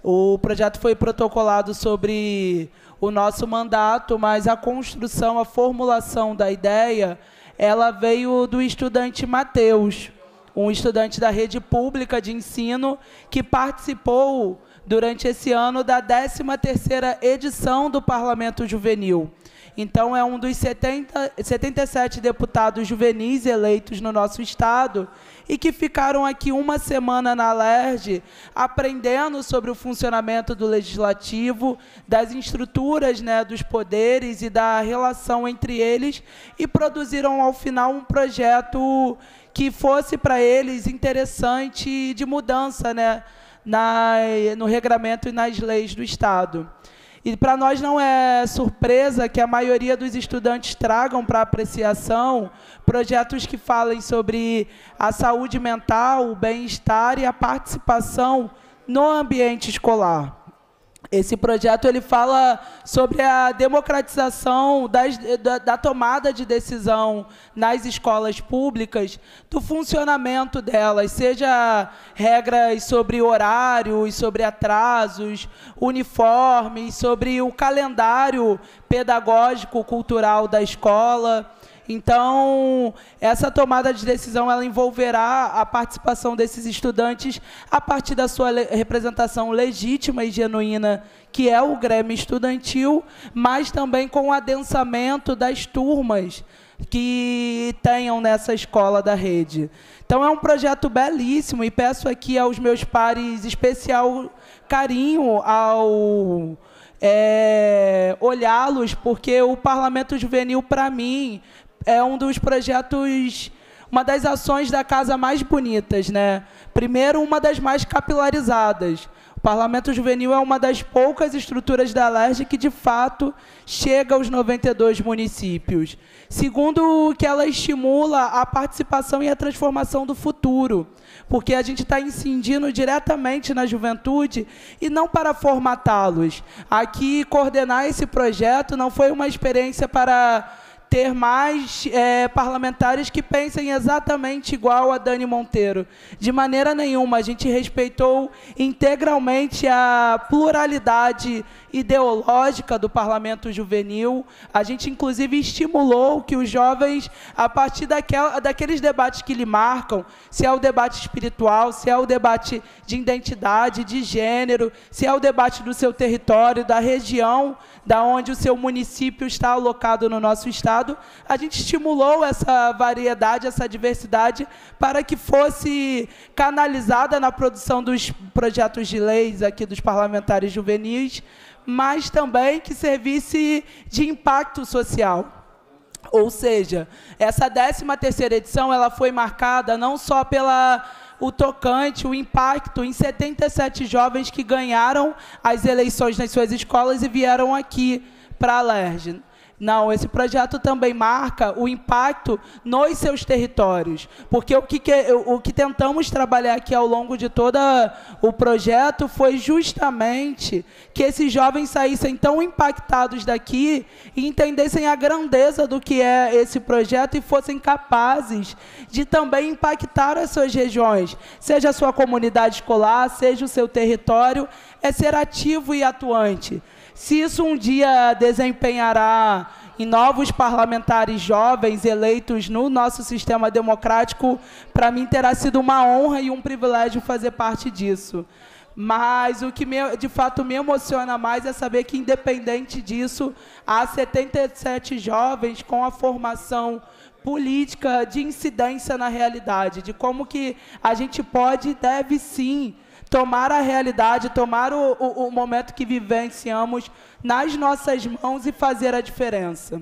O projeto foi protocolado sobre o nosso mandato, mas a construção, a formulação da ideia, ela veio do estudante Mateus, um estudante da rede pública de ensino que participou durante esse ano da 13ª edição do Parlamento Juvenil. Então, é um dos 70, 77 deputados juvenis eleitos no nosso Estado e que ficaram aqui uma semana na LERJ aprendendo sobre o funcionamento do Legislativo, das estruturas né, dos poderes e da relação entre eles e produziram, ao final, um projeto que fosse para eles interessante de mudança né, na, no regramento e nas leis do Estado. E para nós não é surpresa que a maioria dos estudantes tragam para apreciação projetos que falem sobre a saúde mental, o bem-estar e a participação no ambiente escolar. Esse projeto ele fala sobre a democratização das, da, da, tomada de decisão nas escolas públicas, do funcionamento delas, seja regras sobre horários, sobre atrasos, uniformes, sobre o calendário pedagógico cultural da escola. Então, essa tomada de decisão ela envolverá a participação desses estudantes a partir da sua le representação legítima e genuína, que é o Grêmio Estudantil, mas também com o adensamento das turmas que tenham nessa escola da rede. Então é um projeto belíssimo e peço aqui aos meus pares especial carinho ao é, olhá-los, porque o Parlamento Juvenil, para mim, é um dos projetos, uma das ações da casa mais bonitas, né? Primeiro, uma das mais capilarizadas. O Parlamento Juvenil é uma das poucas estruturas da LERJ que, de fato, chega aos 92 municípios. Segundo, que ela estimula a participação e a transformação do futuro, porque a gente está incidindo diretamente na juventude e não para formatá-los. Aqui, coordenar esse projeto não foi uma experiência para ter mais é, parlamentares que pensem exatamente igual a Dani Monteiro. De maneira nenhuma, a gente respeitou integralmente a pluralidade ideológica do parlamento juvenil. A gente, inclusive, estimulou que os jovens, a partir daquela, daqueles debates que lhe marcam, se é o debate espiritual, se é o debate de identidade, de gênero, se é o debate do seu território, da região, da onde o seu município está alocado no nosso estado, a gente estimulou essa variedade, essa diversidade, para que fosse canalizada na produção dos projetos de leis aqui dos parlamentares juvenis, mas também que servisse de impacto social. Ou seja, essa 13ª edição ela foi marcada não só pela o tocante, o impacto em 77 jovens que ganharam as eleições nas suas escolas e vieram aqui para a LERJ. Não, esse projeto também marca o impacto nos seus territórios, porque o que, que o que tentamos trabalhar aqui ao longo de todo o projeto foi justamente que esses jovens saíssem tão impactados daqui e entendessem a grandeza do que é esse projeto e fossem capazes de também impactar as suas regiões, seja a sua comunidade escolar, seja o seu território, é ser ativo e atuante se isso um dia desempenhará em novos parlamentares jovens eleitos no nosso sistema democrático, para mim terá sido uma honra e um privilégio fazer parte disso. Mas o que me, de fato me emociona mais é saber que, independente disso, há 77 jovens com a formação política de incidência na realidade, de como que a gente pode e deve sim tomar a realidade, tomar o, o, o momento que vivenciamos nas nossas mãos e fazer a diferença.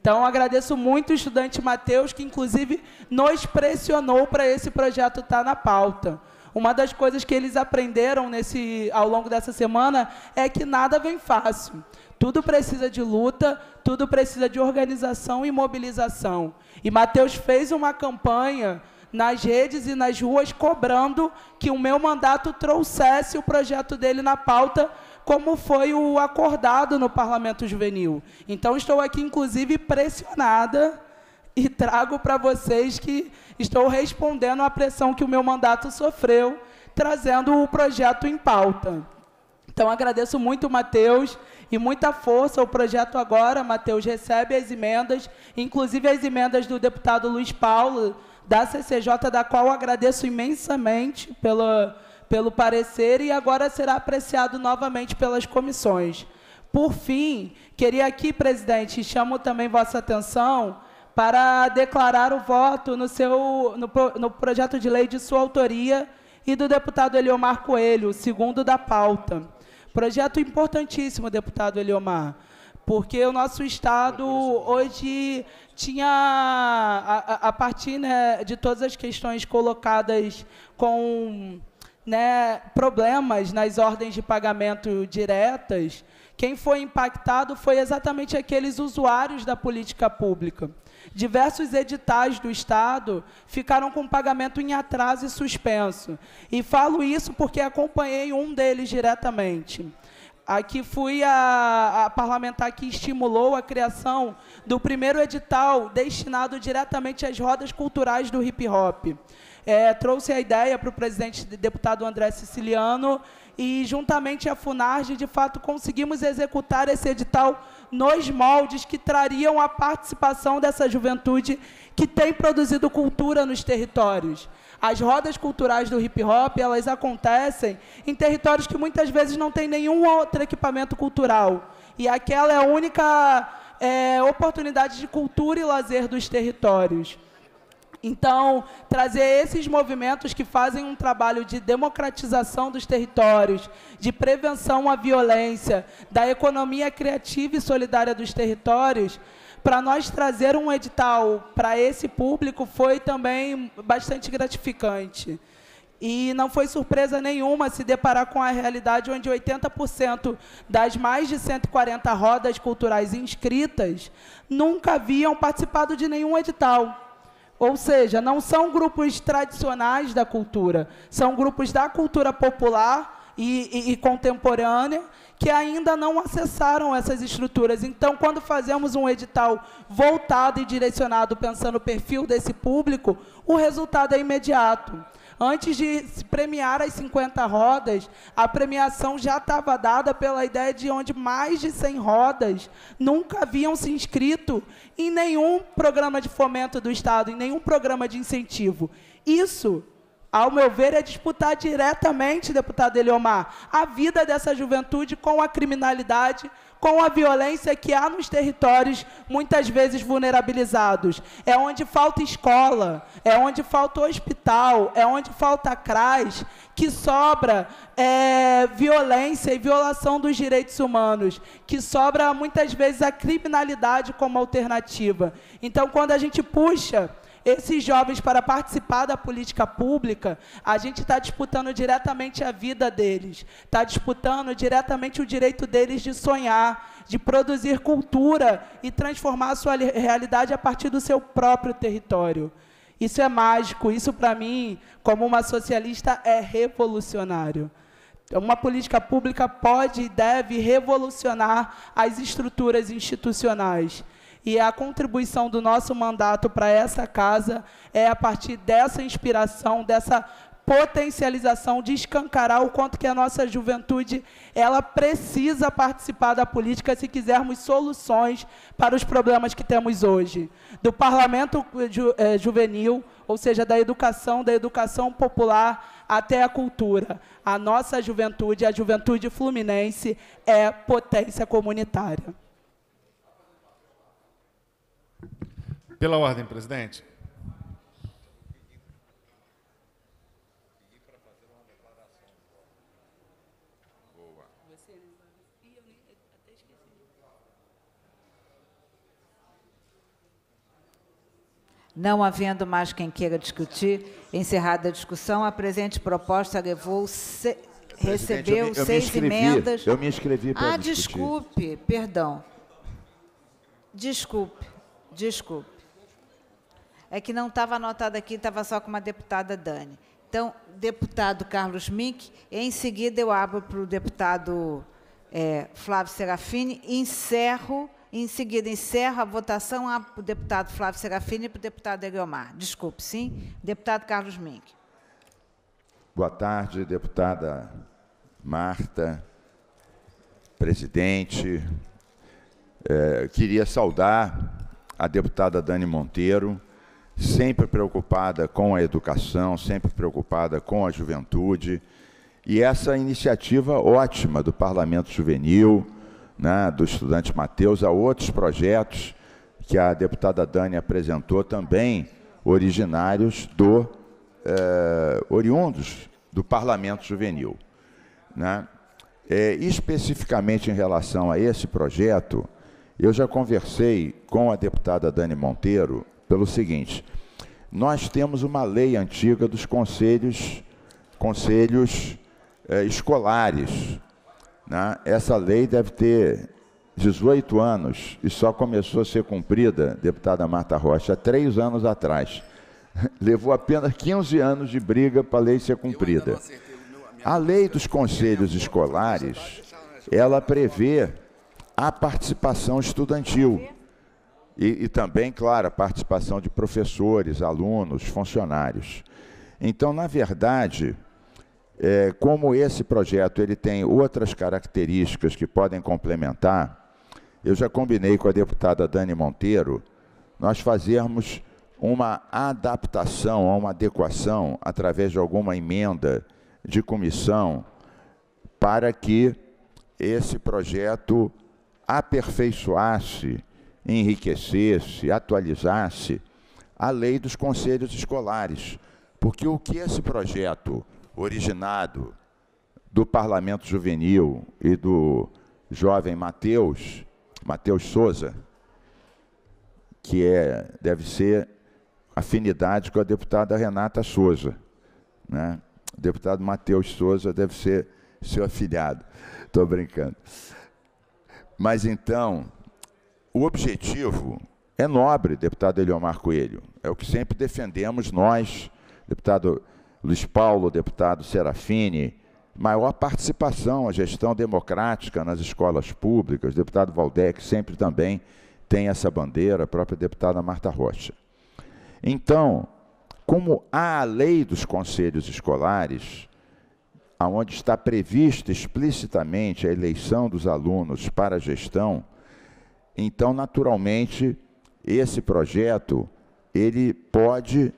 Então, agradeço muito o estudante Matheus, que inclusive nos pressionou para esse projeto estar tá na pauta. Uma das coisas que eles aprenderam nesse, ao longo dessa semana é que nada vem fácil. Tudo precisa de luta, tudo precisa de organização e mobilização. E Matheus fez uma campanha nas redes e nas ruas cobrando que o meu mandato trouxesse o projeto dele na pauta, como foi o acordado no Parlamento Juvenil. Então, estou aqui, inclusive, pressionada e trago para vocês que estou respondendo à pressão que o meu mandato sofreu, trazendo o projeto em pauta. Então, agradeço muito, Matheus, e muita força o projeto agora. Matheus recebe as emendas, inclusive as emendas do deputado Luiz Paulo, da CCJ, da qual agradeço imensamente pelo pelo parecer e agora será apreciado novamente pelas comissões. Por fim, queria aqui, presidente, chamo também vossa atenção para declarar o voto no, seu, no, no projeto de lei de sua autoria e do deputado Eliomar Coelho, segundo da pauta. Projeto importantíssimo, deputado Eliomar porque o nosso Estado hoje tinha, a, a partir né, de todas as questões colocadas com né, problemas nas ordens de pagamento diretas, quem foi impactado foi exatamente aqueles usuários da política pública. Diversos editais do Estado ficaram com pagamento em atraso e suspenso. E falo isso porque acompanhei um deles diretamente a que fui a, a, parlamentar que estimulou a criação do primeiro edital destinado diretamente às rodas culturais do hip hop. É, trouxe a ideia para o presidente deputado André Siciliano e, juntamente à FUNARG, de fato, conseguimos executar esse edital nos moldes que trariam a participação dessa juventude que tem produzido cultura nos territórios. As rodas culturais do hip hop, elas acontecem em territórios que muitas vezes não tem nenhum outro equipamento cultural. E aquela é a única é, oportunidade de cultura e lazer dos territórios. Então, trazer esses movimentos que fazem um trabalho de democratização dos territórios, de prevenção à violência, da economia criativa e solidária dos territórios, para nós trazer um edital para esse público foi também bastante gratificante. E não foi surpresa nenhuma se deparar com a realidade onde 80% das mais de 140 rodas culturais inscritas nunca haviam participado de nenhum edital. Ou seja, não são grupos tradicionais da cultura, são grupos da cultura popular e, e, e contemporânea que ainda não acessaram essas estruturas. Então, quando fazemos um edital voltado e direcionado pensando no perfil desse público, o resultado é imediato. Antes de premiar as 50 rodas, a premiação já estava dada pela ideia de onde mais de 100 rodas nunca haviam se inscrito em nenhum programa de fomento do Estado, em nenhum programa de incentivo. Isso ao meu ver, é disputar diretamente, deputado Eliomar, a vida dessa juventude com a criminalidade, com a violência que há nos territórios, muitas vezes vulnerabilizados. É onde falta escola, é onde falta hospital, é onde falta CRAS, que sobra é, violência e violação dos direitos humanos, que sobra muitas vezes a criminalidade como alternativa. Então, quando a gente puxa esses jovens para participar da política pública, a gente está disputando diretamente a vida deles, está disputando diretamente o direito deles de sonhar, de produzir cultura e transformar a sua realidade a partir do seu próprio território. Isso é mágico, isso para mim, como uma socialista, é revolucionário. Então, uma política pública pode e deve revolucionar as estruturas institucionais e a contribuição do nosso mandato para essa casa é a partir dessa inspiração, dessa potencialização de escancarar o quanto que a nossa juventude ela precisa participar da política se quisermos soluções para os problemas que temos hoje. Do parlamento ju, eh, juvenil, ou seja, da educação, da educação popular até a cultura. A nossa juventude, a juventude fluminense, é potência comunitária. Pela ordem, presidente. Não havendo mais quem queira discutir, encerrada a discussão, a presente proposta levou se, recebeu eu me, eu seis emendas. Eu me inscrevi para Ah, discutir. desculpe, perdão. Desculpe, desculpe é que não estava anotado aqui, estava só com uma deputada Dani. Então, deputado Carlos Mink, em seguida eu abro para o deputado é, Flávio Serafini encerro, em seguida encerro a votação para o deputado Flávio Serafini e para o deputado Eliomar. Desculpe, sim? Deputado Carlos Mink. Boa tarde, deputada Marta, presidente. É, queria saudar a deputada Dani Monteiro, sempre preocupada com a educação, sempre preocupada com a juventude. E essa iniciativa ótima do Parlamento Juvenil, né, do estudante Matheus, a outros projetos que a deputada Dani apresentou também, originários do, eh, oriundos do Parlamento Juvenil. Né? É, especificamente em relação a esse projeto, eu já conversei com a deputada Dani Monteiro pelo seguinte: nós temos uma lei antiga dos conselhos, conselhos eh, escolares. Né? Essa lei deve ter 18 anos e só começou a ser cumprida, deputada Marta Rocha, há três anos atrás. Levou apenas 15 anos de briga para a lei ser cumprida. A lei dos conselhos escolares, ela prevê a participação estudantil. E, e também, claro, a participação de professores, alunos, funcionários. Então, na verdade, é, como esse projeto ele tem outras características que podem complementar, eu já combinei com a deputada Dani Monteiro nós fazermos uma adaptação, uma adequação através de alguma emenda de comissão para que esse projeto aperfeiçoasse enriquecesse, atualizasse a lei dos conselhos escolares. Porque o que esse projeto originado do Parlamento Juvenil e do jovem Mateus, Mateus Souza, que é, deve ser afinidade com a deputada Renata Souza, né? O deputado Mateus Souza deve ser seu afilhado. Estou brincando. Mas então, o objetivo é nobre, deputado Eliomar Coelho. É o que sempre defendemos nós, deputado Luiz Paulo, deputado Serafini, maior participação, a gestão democrática nas escolas públicas. deputado Valdec sempre também tem essa bandeira, a própria deputada Marta Rocha. Então, como há a lei dos conselhos escolares, aonde está prevista explicitamente a eleição dos alunos para a gestão, então, naturalmente, esse projeto ele pode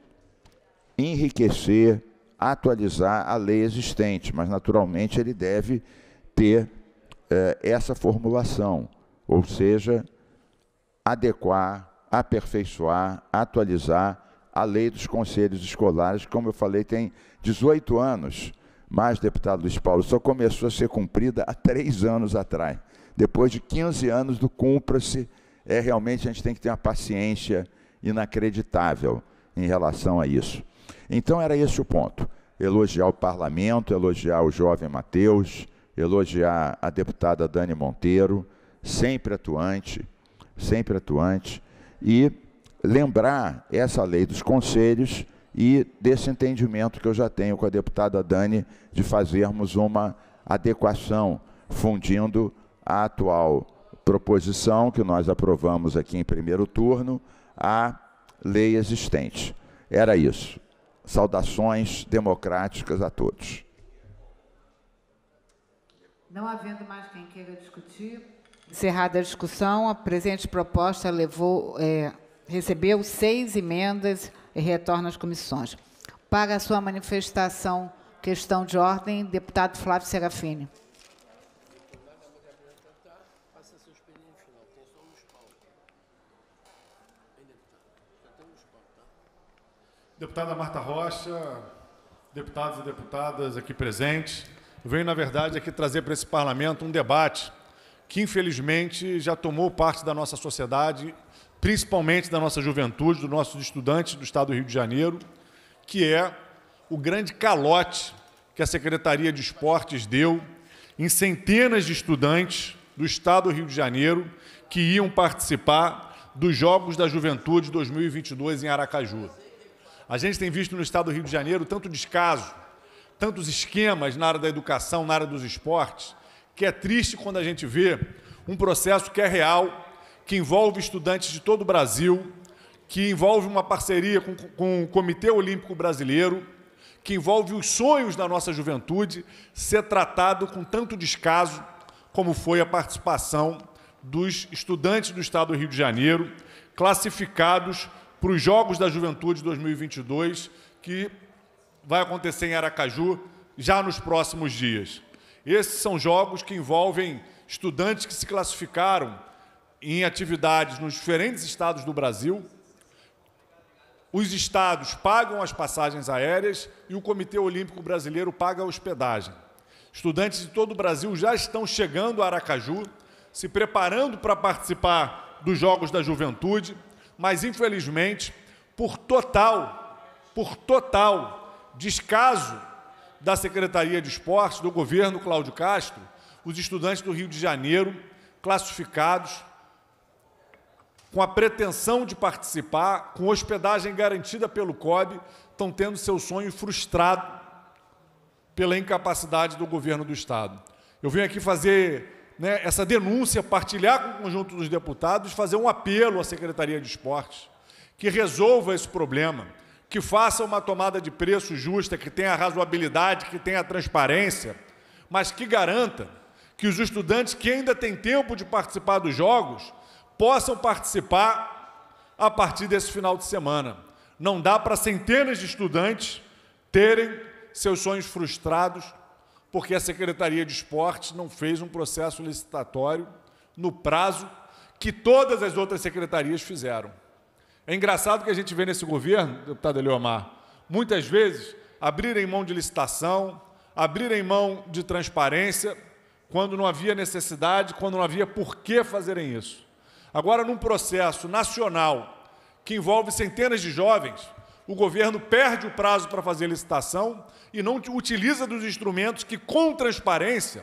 enriquecer, atualizar a lei existente, mas naturalmente ele deve ter eh, essa formulação, ou seja, adequar, aperfeiçoar, atualizar a lei dos conselhos escolares, que, como eu falei, tem 18 anos, mas, deputado Luiz Paulo, só começou a ser cumprida há três anos atrás depois de 15 anos do cumpra-se, é realmente a gente tem que ter uma paciência inacreditável em relação a isso. Então era esse o ponto. Elogiar o parlamento, elogiar o jovem Mateus, elogiar a deputada Dani Monteiro, sempre atuante, sempre atuante, e lembrar essa lei dos conselhos e desse entendimento que eu já tenho com a deputada Dani de fazermos uma adequação, fundindo a atual proposição que nós aprovamos aqui em primeiro turno à lei existente. Era isso. Saudações democráticas a todos. Não havendo mais quem queira discutir. Encerrada a discussão, a presente proposta levou, é, recebeu seis emendas e retorna às comissões. Para a sua manifestação, questão de ordem, deputado Flávio Serafini. Deputada Marta Rocha, deputados e deputadas aqui presentes, venho, na verdade, aqui trazer para esse parlamento um debate que, infelizmente, já tomou parte da nossa sociedade, principalmente da nossa juventude, dos nossos estudantes do Estado do Rio de Janeiro, que é o grande calote que a Secretaria de Esportes deu em centenas de estudantes do Estado do Rio de Janeiro que iam participar dos Jogos da Juventude 2022 em Aracaju. A gente tem visto no estado do Rio de Janeiro tanto descaso, tantos esquemas na área da educação, na área dos esportes, que é triste quando a gente vê um processo que é real, que envolve estudantes de todo o Brasil, que envolve uma parceria com, com o Comitê Olímpico Brasileiro, que envolve os sonhos da nossa juventude, ser tratado com tanto descaso como foi a participação dos estudantes do Estado do Rio de Janeiro, classificados para os Jogos da Juventude 2022, que vai acontecer em Aracaju já nos próximos dias. Esses são jogos que envolvem estudantes que se classificaram em atividades nos diferentes estados do Brasil. Os estados pagam as passagens aéreas e o Comitê Olímpico Brasileiro paga a hospedagem. Estudantes de todo o Brasil já estão chegando a Aracaju, se preparando para participar dos Jogos da Juventude mas infelizmente, por total, por total descaso da Secretaria de Esportes, do governo Cláudio Castro, os estudantes do Rio de Janeiro, classificados, com a pretensão de participar, com hospedagem garantida pelo COB, estão tendo seu sonho frustrado pela incapacidade do governo do Estado. Eu vim aqui fazer né, essa denúncia, partilhar com o conjunto dos deputados, fazer um apelo à Secretaria de Esportes que resolva esse problema, que faça uma tomada de preço justa, que tenha razoabilidade, que tenha transparência, mas que garanta que os estudantes que ainda têm tempo de participar dos jogos possam participar a partir desse final de semana. Não dá para centenas de estudantes terem seus sonhos frustrados porque a Secretaria de Esportes não fez um processo licitatório no prazo que todas as outras secretarias fizeram. É engraçado que a gente vê nesse governo, deputado Eleomar, muitas vezes abrirem mão de licitação, abrirem mão de transparência, quando não havia necessidade, quando não havia por que fazerem isso. Agora, num processo nacional que envolve centenas de jovens, o governo perde o prazo para fazer licitação e não utiliza dos instrumentos que, com transparência,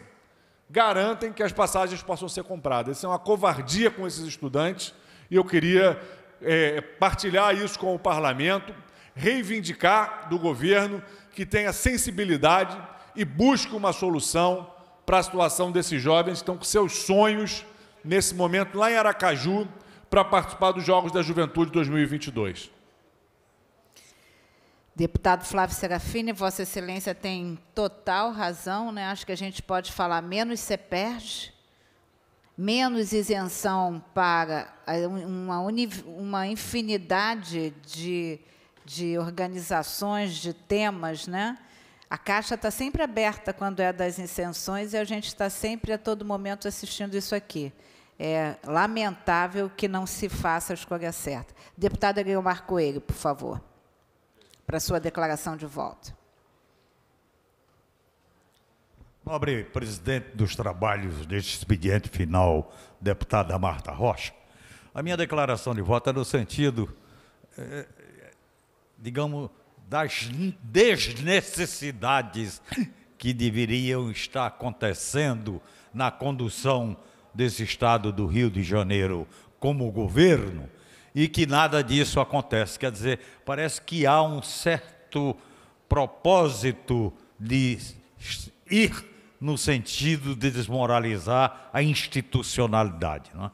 garantem que as passagens possam ser compradas. Isso é uma covardia com esses estudantes e eu queria é, partilhar isso com o parlamento, reivindicar do governo que tenha sensibilidade e busque uma solução para a situação desses jovens que estão com seus sonhos nesse momento lá em Aracaju para participar dos Jogos da Juventude 2022. Deputado Flávio Serafini, Vossa Excelência tem total razão, né? acho que a gente pode falar menos CEPERJ, menos isenção para eh, uma, uma infinidade de, de organizações, de temas. Né? A Caixa está sempre aberta quando é das isenções e a gente está sempre, a todo momento, assistindo isso aqui. É lamentável que não se faça a escolha certa. Deputado Guilherme Coelho, por favor para sua declaração de voto. Nobre presidente dos trabalhos deste expediente final, deputada Marta Rocha, a minha declaração de voto é no sentido, é, digamos, das desnecessidades que deveriam estar acontecendo na condução desse Estado do Rio de Janeiro como governo, e que nada disso acontece. Quer dizer, parece que há um certo propósito de ir no sentido de desmoralizar a institucionalidade. Não é?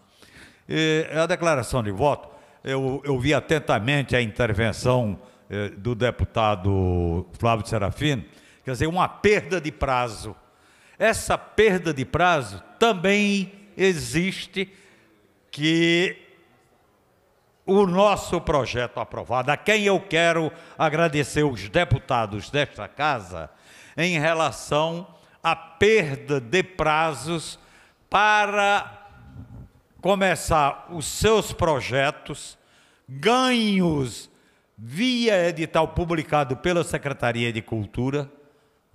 E a declaração de voto, eu, eu vi atentamente a intervenção eh, do deputado Flávio Serafino, quer dizer, uma perda de prazo. Essa perda de prazo também existe que o nosso projeto aprovado. A quem eu quero agradecer os deputados desta casa em relação à perda de prazos para começar os seus projetos, ganhos via edital publicado pela Secretaria de Cultura,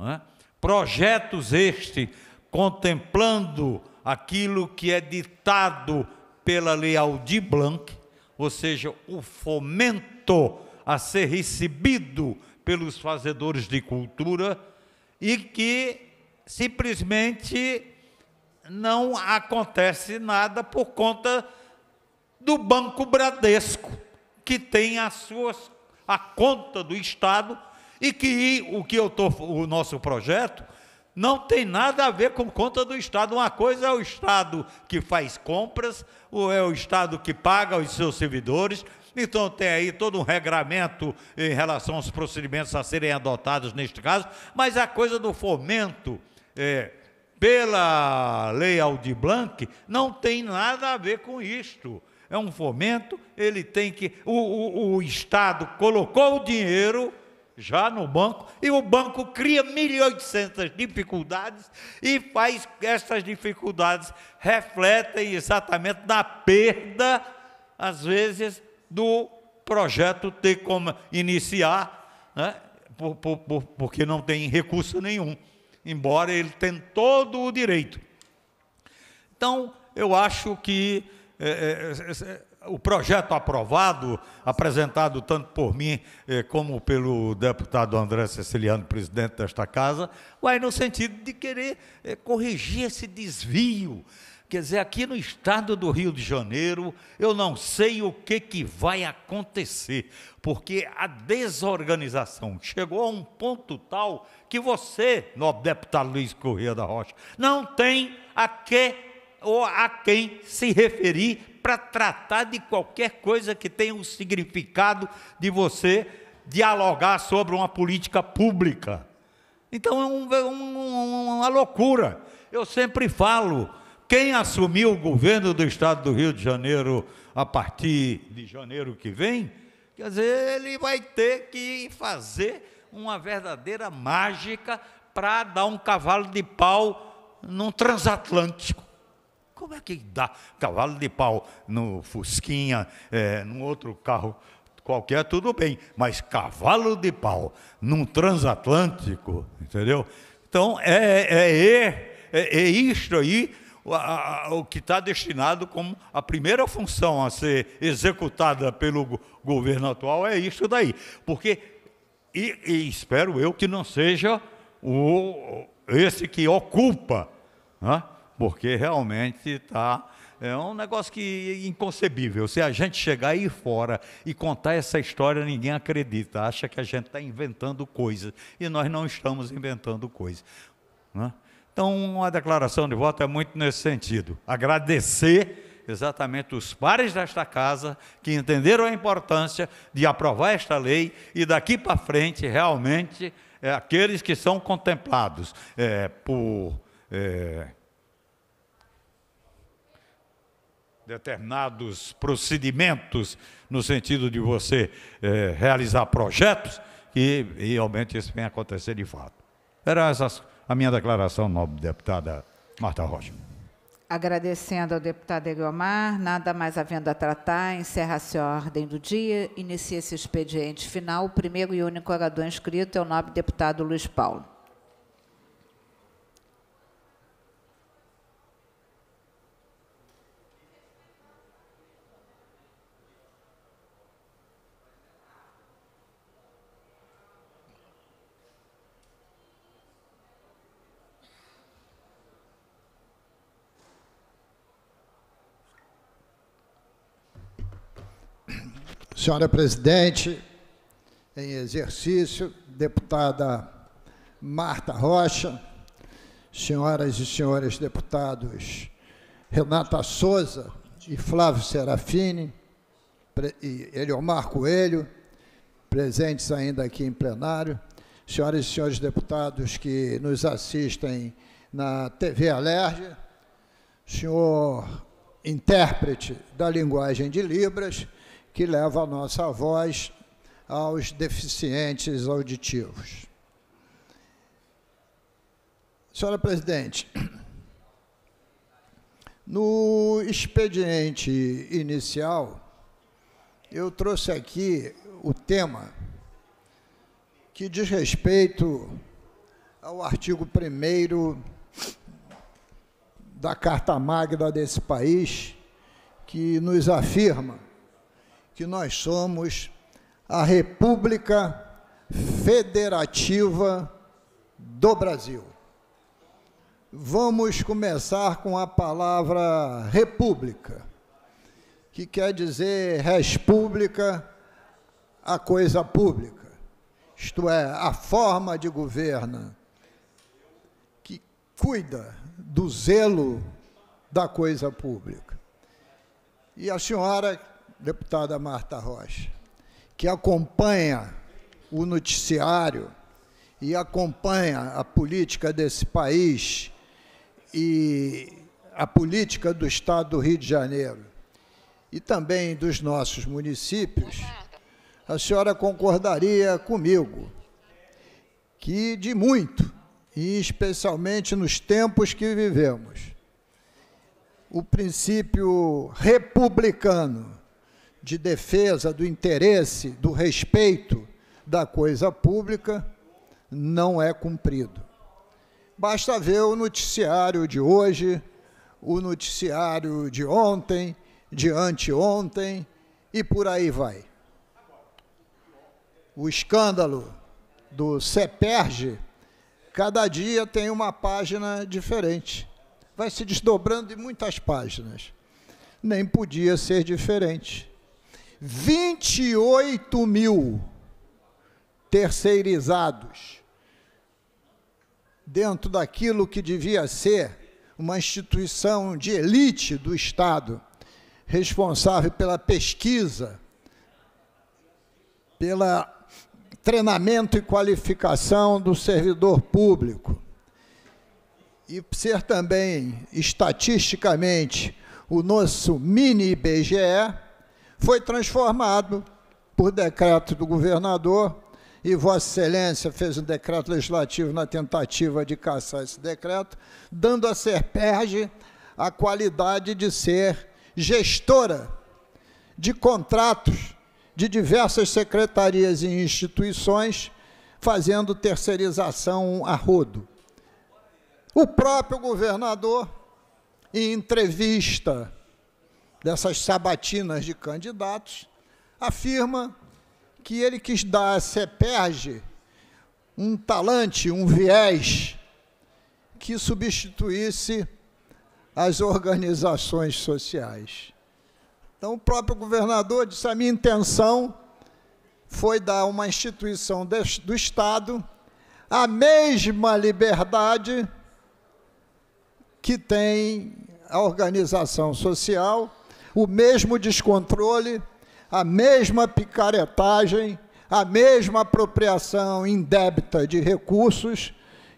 é? projetos este contemplando aquilo que é ditado pela Lei Aldir Blanc, ou seja, o fomento a ser recebido pelos fazedores de cultura e que simplesmente não acontece nada por conta do Banco Bradesco, que tem a, sua, a conta do Estado e que o que eu tô, o nosso projeto não tem nada a ver com conta do Estado. Uma coisa é o Estado que faz compras, ou é o Estado que paga os seus servidores. Então tem aí todo um regramento em relação aos procedimentos a serem adotados neste caso, mas a coisa do fomento. É, pela lei Aldir Blanc, não tem nada a ver com isto. É um fomento, ele tem que. O, o, o Estado colocou o dinheiro já no banco, e o banco cria 1.800 dificuldades e faz essas dificuldades refletem exatamente na perda, às vezes, do projeto ter como iniciar, né? por, por, por, porque não tem recurso nenhum, embora ele tenha todo o direito. Então, eu acho que é, é, é, o projeto aprovado, apresentado tanto por mim eh, como pelo deputado André Ceciliano, presidente desta casa, vai no sentido de querer eh, corrigir esse desvio. Quer dizer, aqui no estado do Rio de Janeiro, eu não sei o que, que vai acontecer, porque a desorganização chegou a um ponto tal que você, nobre deputado Luiz Corrêa da Rocha, não tem a que ou a quem se referir para tratar de qualquer coisa que tenha um significado de você dialogar sobre uma política pública. Então é, é um, um, uma loucura. Eu sempre falo, quem assumiu o governo do Estado do Rio de Janeiro a partir de janeiro que vem, quer dizer, ele vai ter que fazer uma verdadeira mágica para dar um cavalo de pau num transatlântico. Como é que dá cavalo de pau no Fusquinha, é, num outro carro qualquer, tudo bem, mas cavalo de pau num transatlântico, entendeu? Então, é, é, é, é isto aí o que está destinado como a primeira função a ser executada pelo governo atual é isso daí. Porque, e, e, espero eu que não seja o, esse que ocupa né, porque realmente está. É um negócio que é inconcebível. Se a gente chegar aí fora e contar essa história, ninguém acredita. Acha que a gente está inventando coisas. E nós não estamos inventando coisas. Né? Então, a declaração de voto é muito nesse sentido. Agradecer exatamente os pares desta casa que entenderam a importância de aprovar esta lei e daqui para frente, realmente, é, aqueles que são contemplados é, por. É, determinados procedimentos no sentido de você eh, realizar projetos e, e realmente isso vem acontecer de fato. Era essa a minha declaração, nobre deputada Marta Rocha. Agradecendo ao deputado Eliomar, nada mais havendo a tratar, encerra-se a ordem do dia, inicia-se o expediente final. O primeiro e único orador inscrito é o nobre deputado Luiz Paulo. Senhora presidente, em exercício, deputada Marta Rocha, senhoras e senhores deputados Renata Souza e Flávio Serafini, e Eliomar Coelho, presentes ainda aqui em plenário, senhoras e senhores deputados que nos assistem na TV Alérgia, senhor intérprete da linguagem de Libras, que leva a nossa voz aos deficientes auditivos. Senhora Presidente, no expediente inicial, eu trouxe aqui o tema que diz respeito ao artigo 1 da Carta Magna desse país, que nos afirma que nós somos a República Federativa do Brasil. Vamos começar com a palavra república, que quer dizer respública, a coisa pública, isto é, a forma de governo que cuida do zelo da coisa pública. E a senhora deputada Marta Rocha, que acompanha o noticiário e acompanha a política desse país e a política do Estado do Rio de Janeiro e também dos nossos municípios, a senhora concordaria comigo que de muito, e especialmente nos tempos que vivemos, o princípio republicano de defesa do interesse, do respeito da coisa pública não é cumprido. Basta ver o noticiário de hoje, o noticiário de ontem, de anteontem e por aí vai. O escândalo do Ceperge, cada dia tem uma página diferente. Vai se desdobrando em muitas páginas. Nem podia ser diferente. 28 mil terceirizados dentro daquilo que devia ser uma instituição de elite do Estado, responsável pela pesquisa, pelo treinamento e qualificação do servidor público, e ser também, estatisticamente, o nosso mini IBGE, foi transformado por decreto do governador e Vossa Excelência fez um decreto legislativo na tentativa de caçar esse decreto, dando à Serperge a qualidade de ser gestora de contratos de diversas secretarias e instituições, fazendo terceirização a rodo. O próprio governador, em entrevista dessas sabatinas de candidatos, afirma que ele quis dar a CEPERG um talante, um viés que substituísse as organizações sociais. Então, o próprio governador disse: a minha intenção foi dar a uma instituição do Estado a mesma liberdade que tem a organização social o mesmo descontrole, a mesma picaretagem, a mesma apropriação indébita de recursos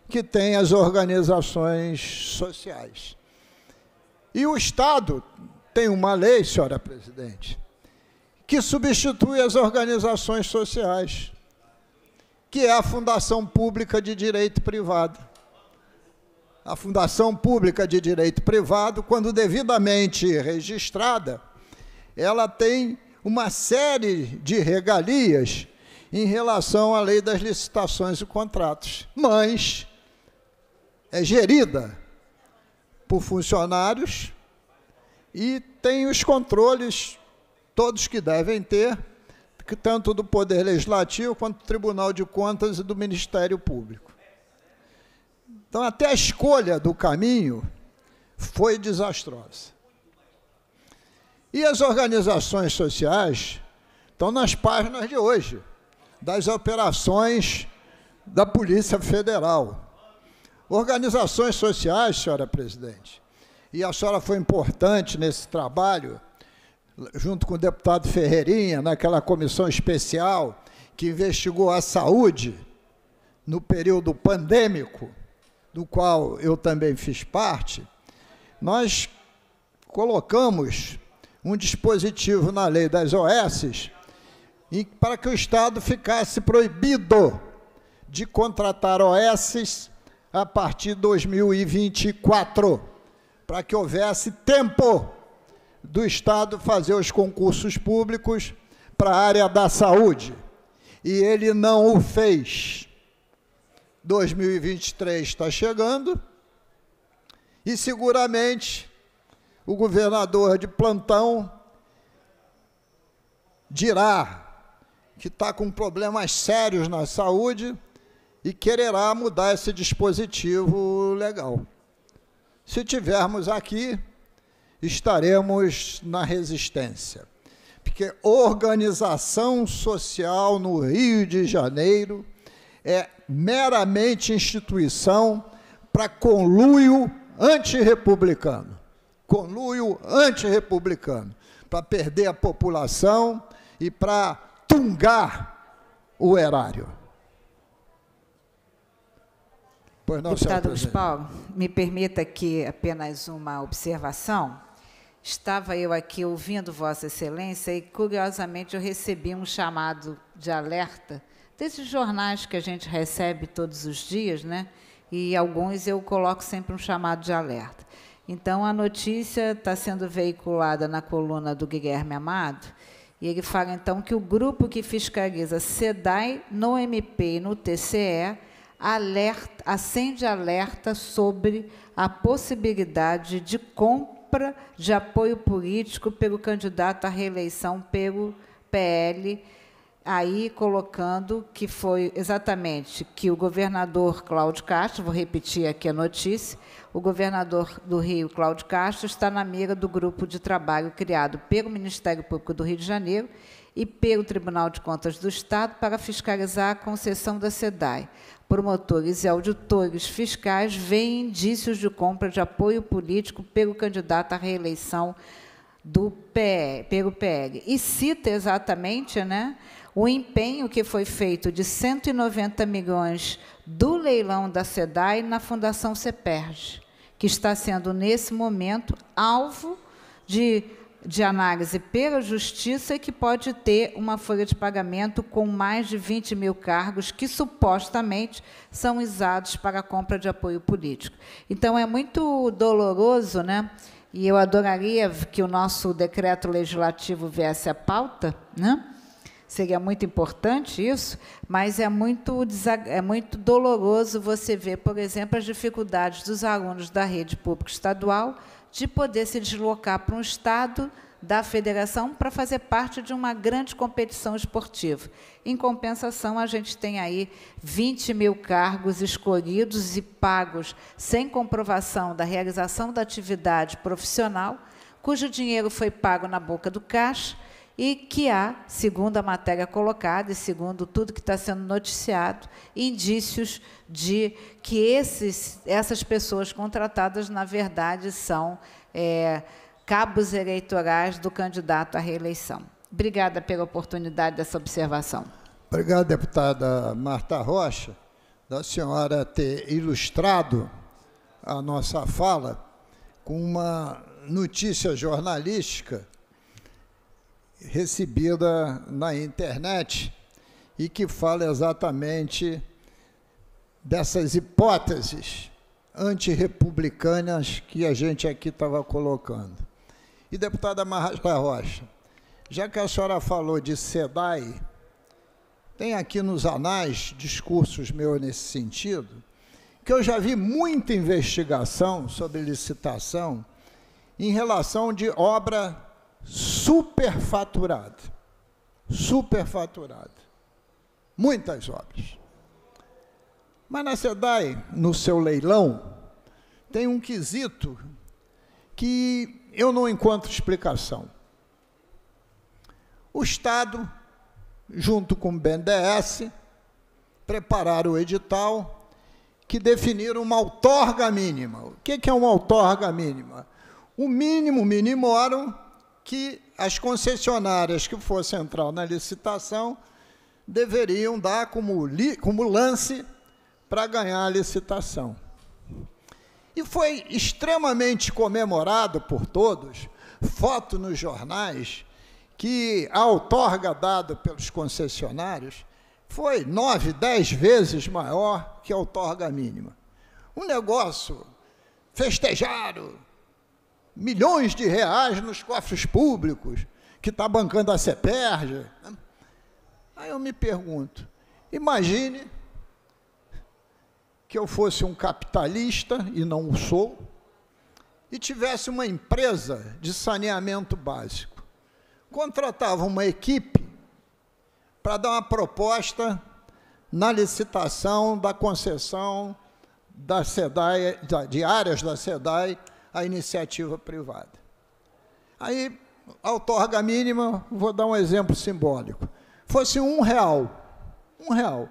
que tem as organizações sociais. E o Estado tem uma lei, senhora presidente, que substitui as organizações sociais, que é a Fundação Pública de Direito Privado a Fundação Pública de Direito Privado, quando devidamente registrada, ela tem uma série de regalias em relação à lei das licitações e contratos, mas é gerida por funcionários e tem os controles todos que devem ter, tanto do Poder Legislativo quanto do Tribunal de Contas e do Ministério Público. Então, até a escolha do caminho foi desastrosa. E as organizações sociais estão nas páginas de hoje, das operações da Polícia Federal. Organizações sociais, senhora presidente, e a senhora foi importante nesse trabalho, junto com o deputado Ferreirinha, naquela comissão especial que investigou a saúde no período pandêmico do qual eu também fiz parte, nós colocamos um dispositivo na lei das OS para que o Estado ficasse proibido de contratar OS a partir de 2024, para que houvesse tempo do Estado fazer os concursos públicos para a área da saúde. E ele não o fez. 2023 está chegando e seguramente o governador de plantão dirá que está com problemas sérios na saúde e quererá mudar esse dispositivo legal. Se tivermos aqui, estaremos na resistência. Porque organização social no Rio de Janeiro é meramente instituição para conluio antirrepublicano. Conluio antirrepublicano, para perder a população e para tungar o erário. Pois não, Deputado Luiz Paulo, me permita aqui apenas uma observação. Estava eu aqui ouvindo Vossa Excelência e, curiosamente, eu recebi um chamado de alerta desses jornais que a gente recebe todos os dias, né? E alguns eu coloco sempre um chamado de alerta. Então, a notícia está sendo veiculada na coluna do Guilherme Amado, e ele fala então que o grupo que fiscaliza SEDAI no MP e no TCE alerta, acende alerta sobre a possibilidade de compra de apoio político pelo candidato à reeleição pelo PL aí colocando que foi exatamente que o governador Cláudio Castro, vou repetir aqui a notícia, o governador do Rio, Cláudio Castro, está na mira do grupo de trabalho criado pelo Ministério Público do Rio de Janeiro e pelo Tribunal de Contas do Estado para fiscalizar a concessão da SEDAI. Promotores e auditores fiscais veem indícios de compra de apoio político pelo candidato à reeleição do PL, pelo PL. E cita exatamente, né? o empenho que foi feito de 190 milhões do leilão da SEDAI na Fundação CEPERJ, que está sendo, nesse momento, alvo de, de análise pela Justiça e que pode ter uma folha de pagamento com mais de 20 mil cargos que supostamente são usados para a compra de apoio político. Então, é muito doloroso, né? e eu adoraria que o nosso decreto legislativo viesse à pauta, né? Seria muito importante isso, mas é muito, é muito doloroso você ver, por exemplo, as dificuldades dos alunos da rede pública estadual de poder se deslocar para um estado da federação para fazer parte de uma grande competição esportiva. Em compensação, a gente tem aí 20 mil cargos escolhidos e pagos sem comprovação da realização da atividade profissional, cujo dinheiro foi pago na boca do caixa e que há, segundo a matéria colocada e segundo tudo que está sendo noticiado, indícios de que esses, essas pessoas contratadas, na verdade, são é, cabos eleitorais do candidato à reeleição. Obrigada pela oportunidade dessa observação. Obrigado, deputada Marta Rocha, da senhora ter ilustrado a nossa fala com uma notícia jornalística recebida na internet e que fala exatamente dessas hipóteses antirrepublicanas que a gente aqui estava colocando. E deputada Marrasta Rocha, já que a senhora falou de SEDAI, tem aqui nos anais discursos meus nesse sentido, que eu já vi muita investigação sobre licitação em relação de obra superfaturado. Superfaturado. Muitas obras. Mas na SEDAI, no seu leilão, tem um quesito que eu não encontro explicação. O Estado, junto com o BNDES, prepararam o edital que definiram uma outorga mínima. O que é uma outorga mínima? O mínimo minimorum que as concessionárias que fossem entrar na licitação deveriam dar como, li, como lance para ganhar a licitação. E foi extremamente comemorado por todos, foto nos jornais, que a outorga dada pelos concessionários foi nove, dez vezes maior que a outorga mínima. Um negócio festejado, milhões de reais nos cofres públicos, que está bancando a CEPERJ. Né? Aí eu me pergunto, imagine que eu fosse um capitalista, e não o sou, e tivesse uma empresa de saneamento básico. Contratava uma equipe para dar uma proposta na licitação da concessão da SEDAI, de áreas da SEDAI a iniciativa privada. Aí, outorga mínima, vou dar um exemplo simbólico. Fosse um real, um real.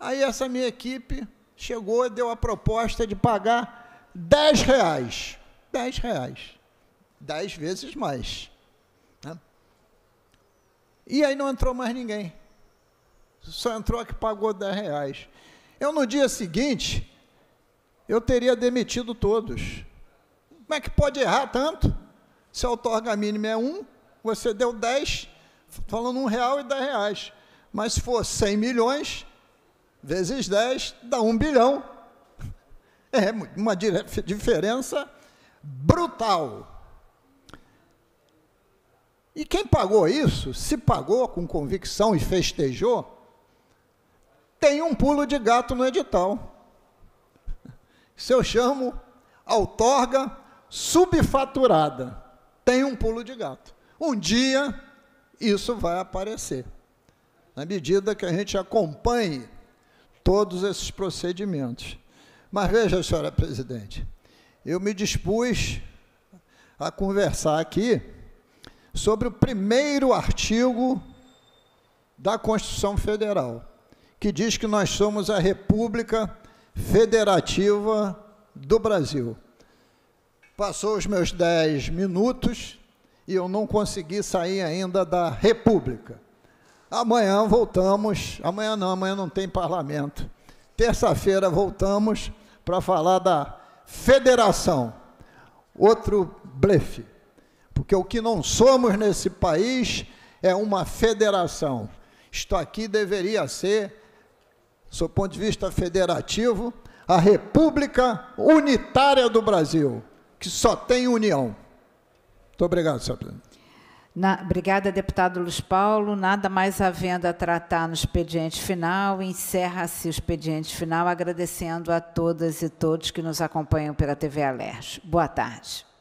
Aí essa minha equipe chegou e deu a proposta de pagar 10 reais. 10 reais. 10 vezes mais. Né? E aí não entrou mais ninguém. Só entrou a que pagou 10 reais. Eu, no dia seguinte, eu teria demitido todos. Como é que pode errar tanto? Se a outorga mínima é 1, você deu 10, falando 1 real e 10 reais. Mas se for 100 milhões, vezes 10, dá 1 bilhão. É uma diferença brutal. E quem pagou isso, se pagou com convicção e festejou, tem um pulo de gato no edital. Se eu chamo outorga subfaturada, tem um pulo de gato. Um dia isso vai aparecer, na medida que a gente acompanhe todos esses procedimentos. Mas veja, senhora presidente, eu me dispus a conversar aqui sobre o primeiro artigo da Constituição Federal, que diz que nós somos a República Federativa do Brasil. Passou os meus dez minutos e eu não consegui sair ainda da República. Amanhã voltamos, amanhã não, amanhã não tem parlamento. Terça-feira voltamos para falar da federação. Outro blefe. Porque o que não somos nesse país é uma federação. Isto aqui deveria ser, do ponto de vista federativo, a República Unitária do Brasil que só tem união. Muito obrigado, senhor presidente. Na, obrigada, deputado Luiz Paulo. Nada mais havendo a tratar no expediente final. Encerra-se o expediente final, agradecendo a todas e todos que nos acompanham pela TV Alerj. Boa tarde.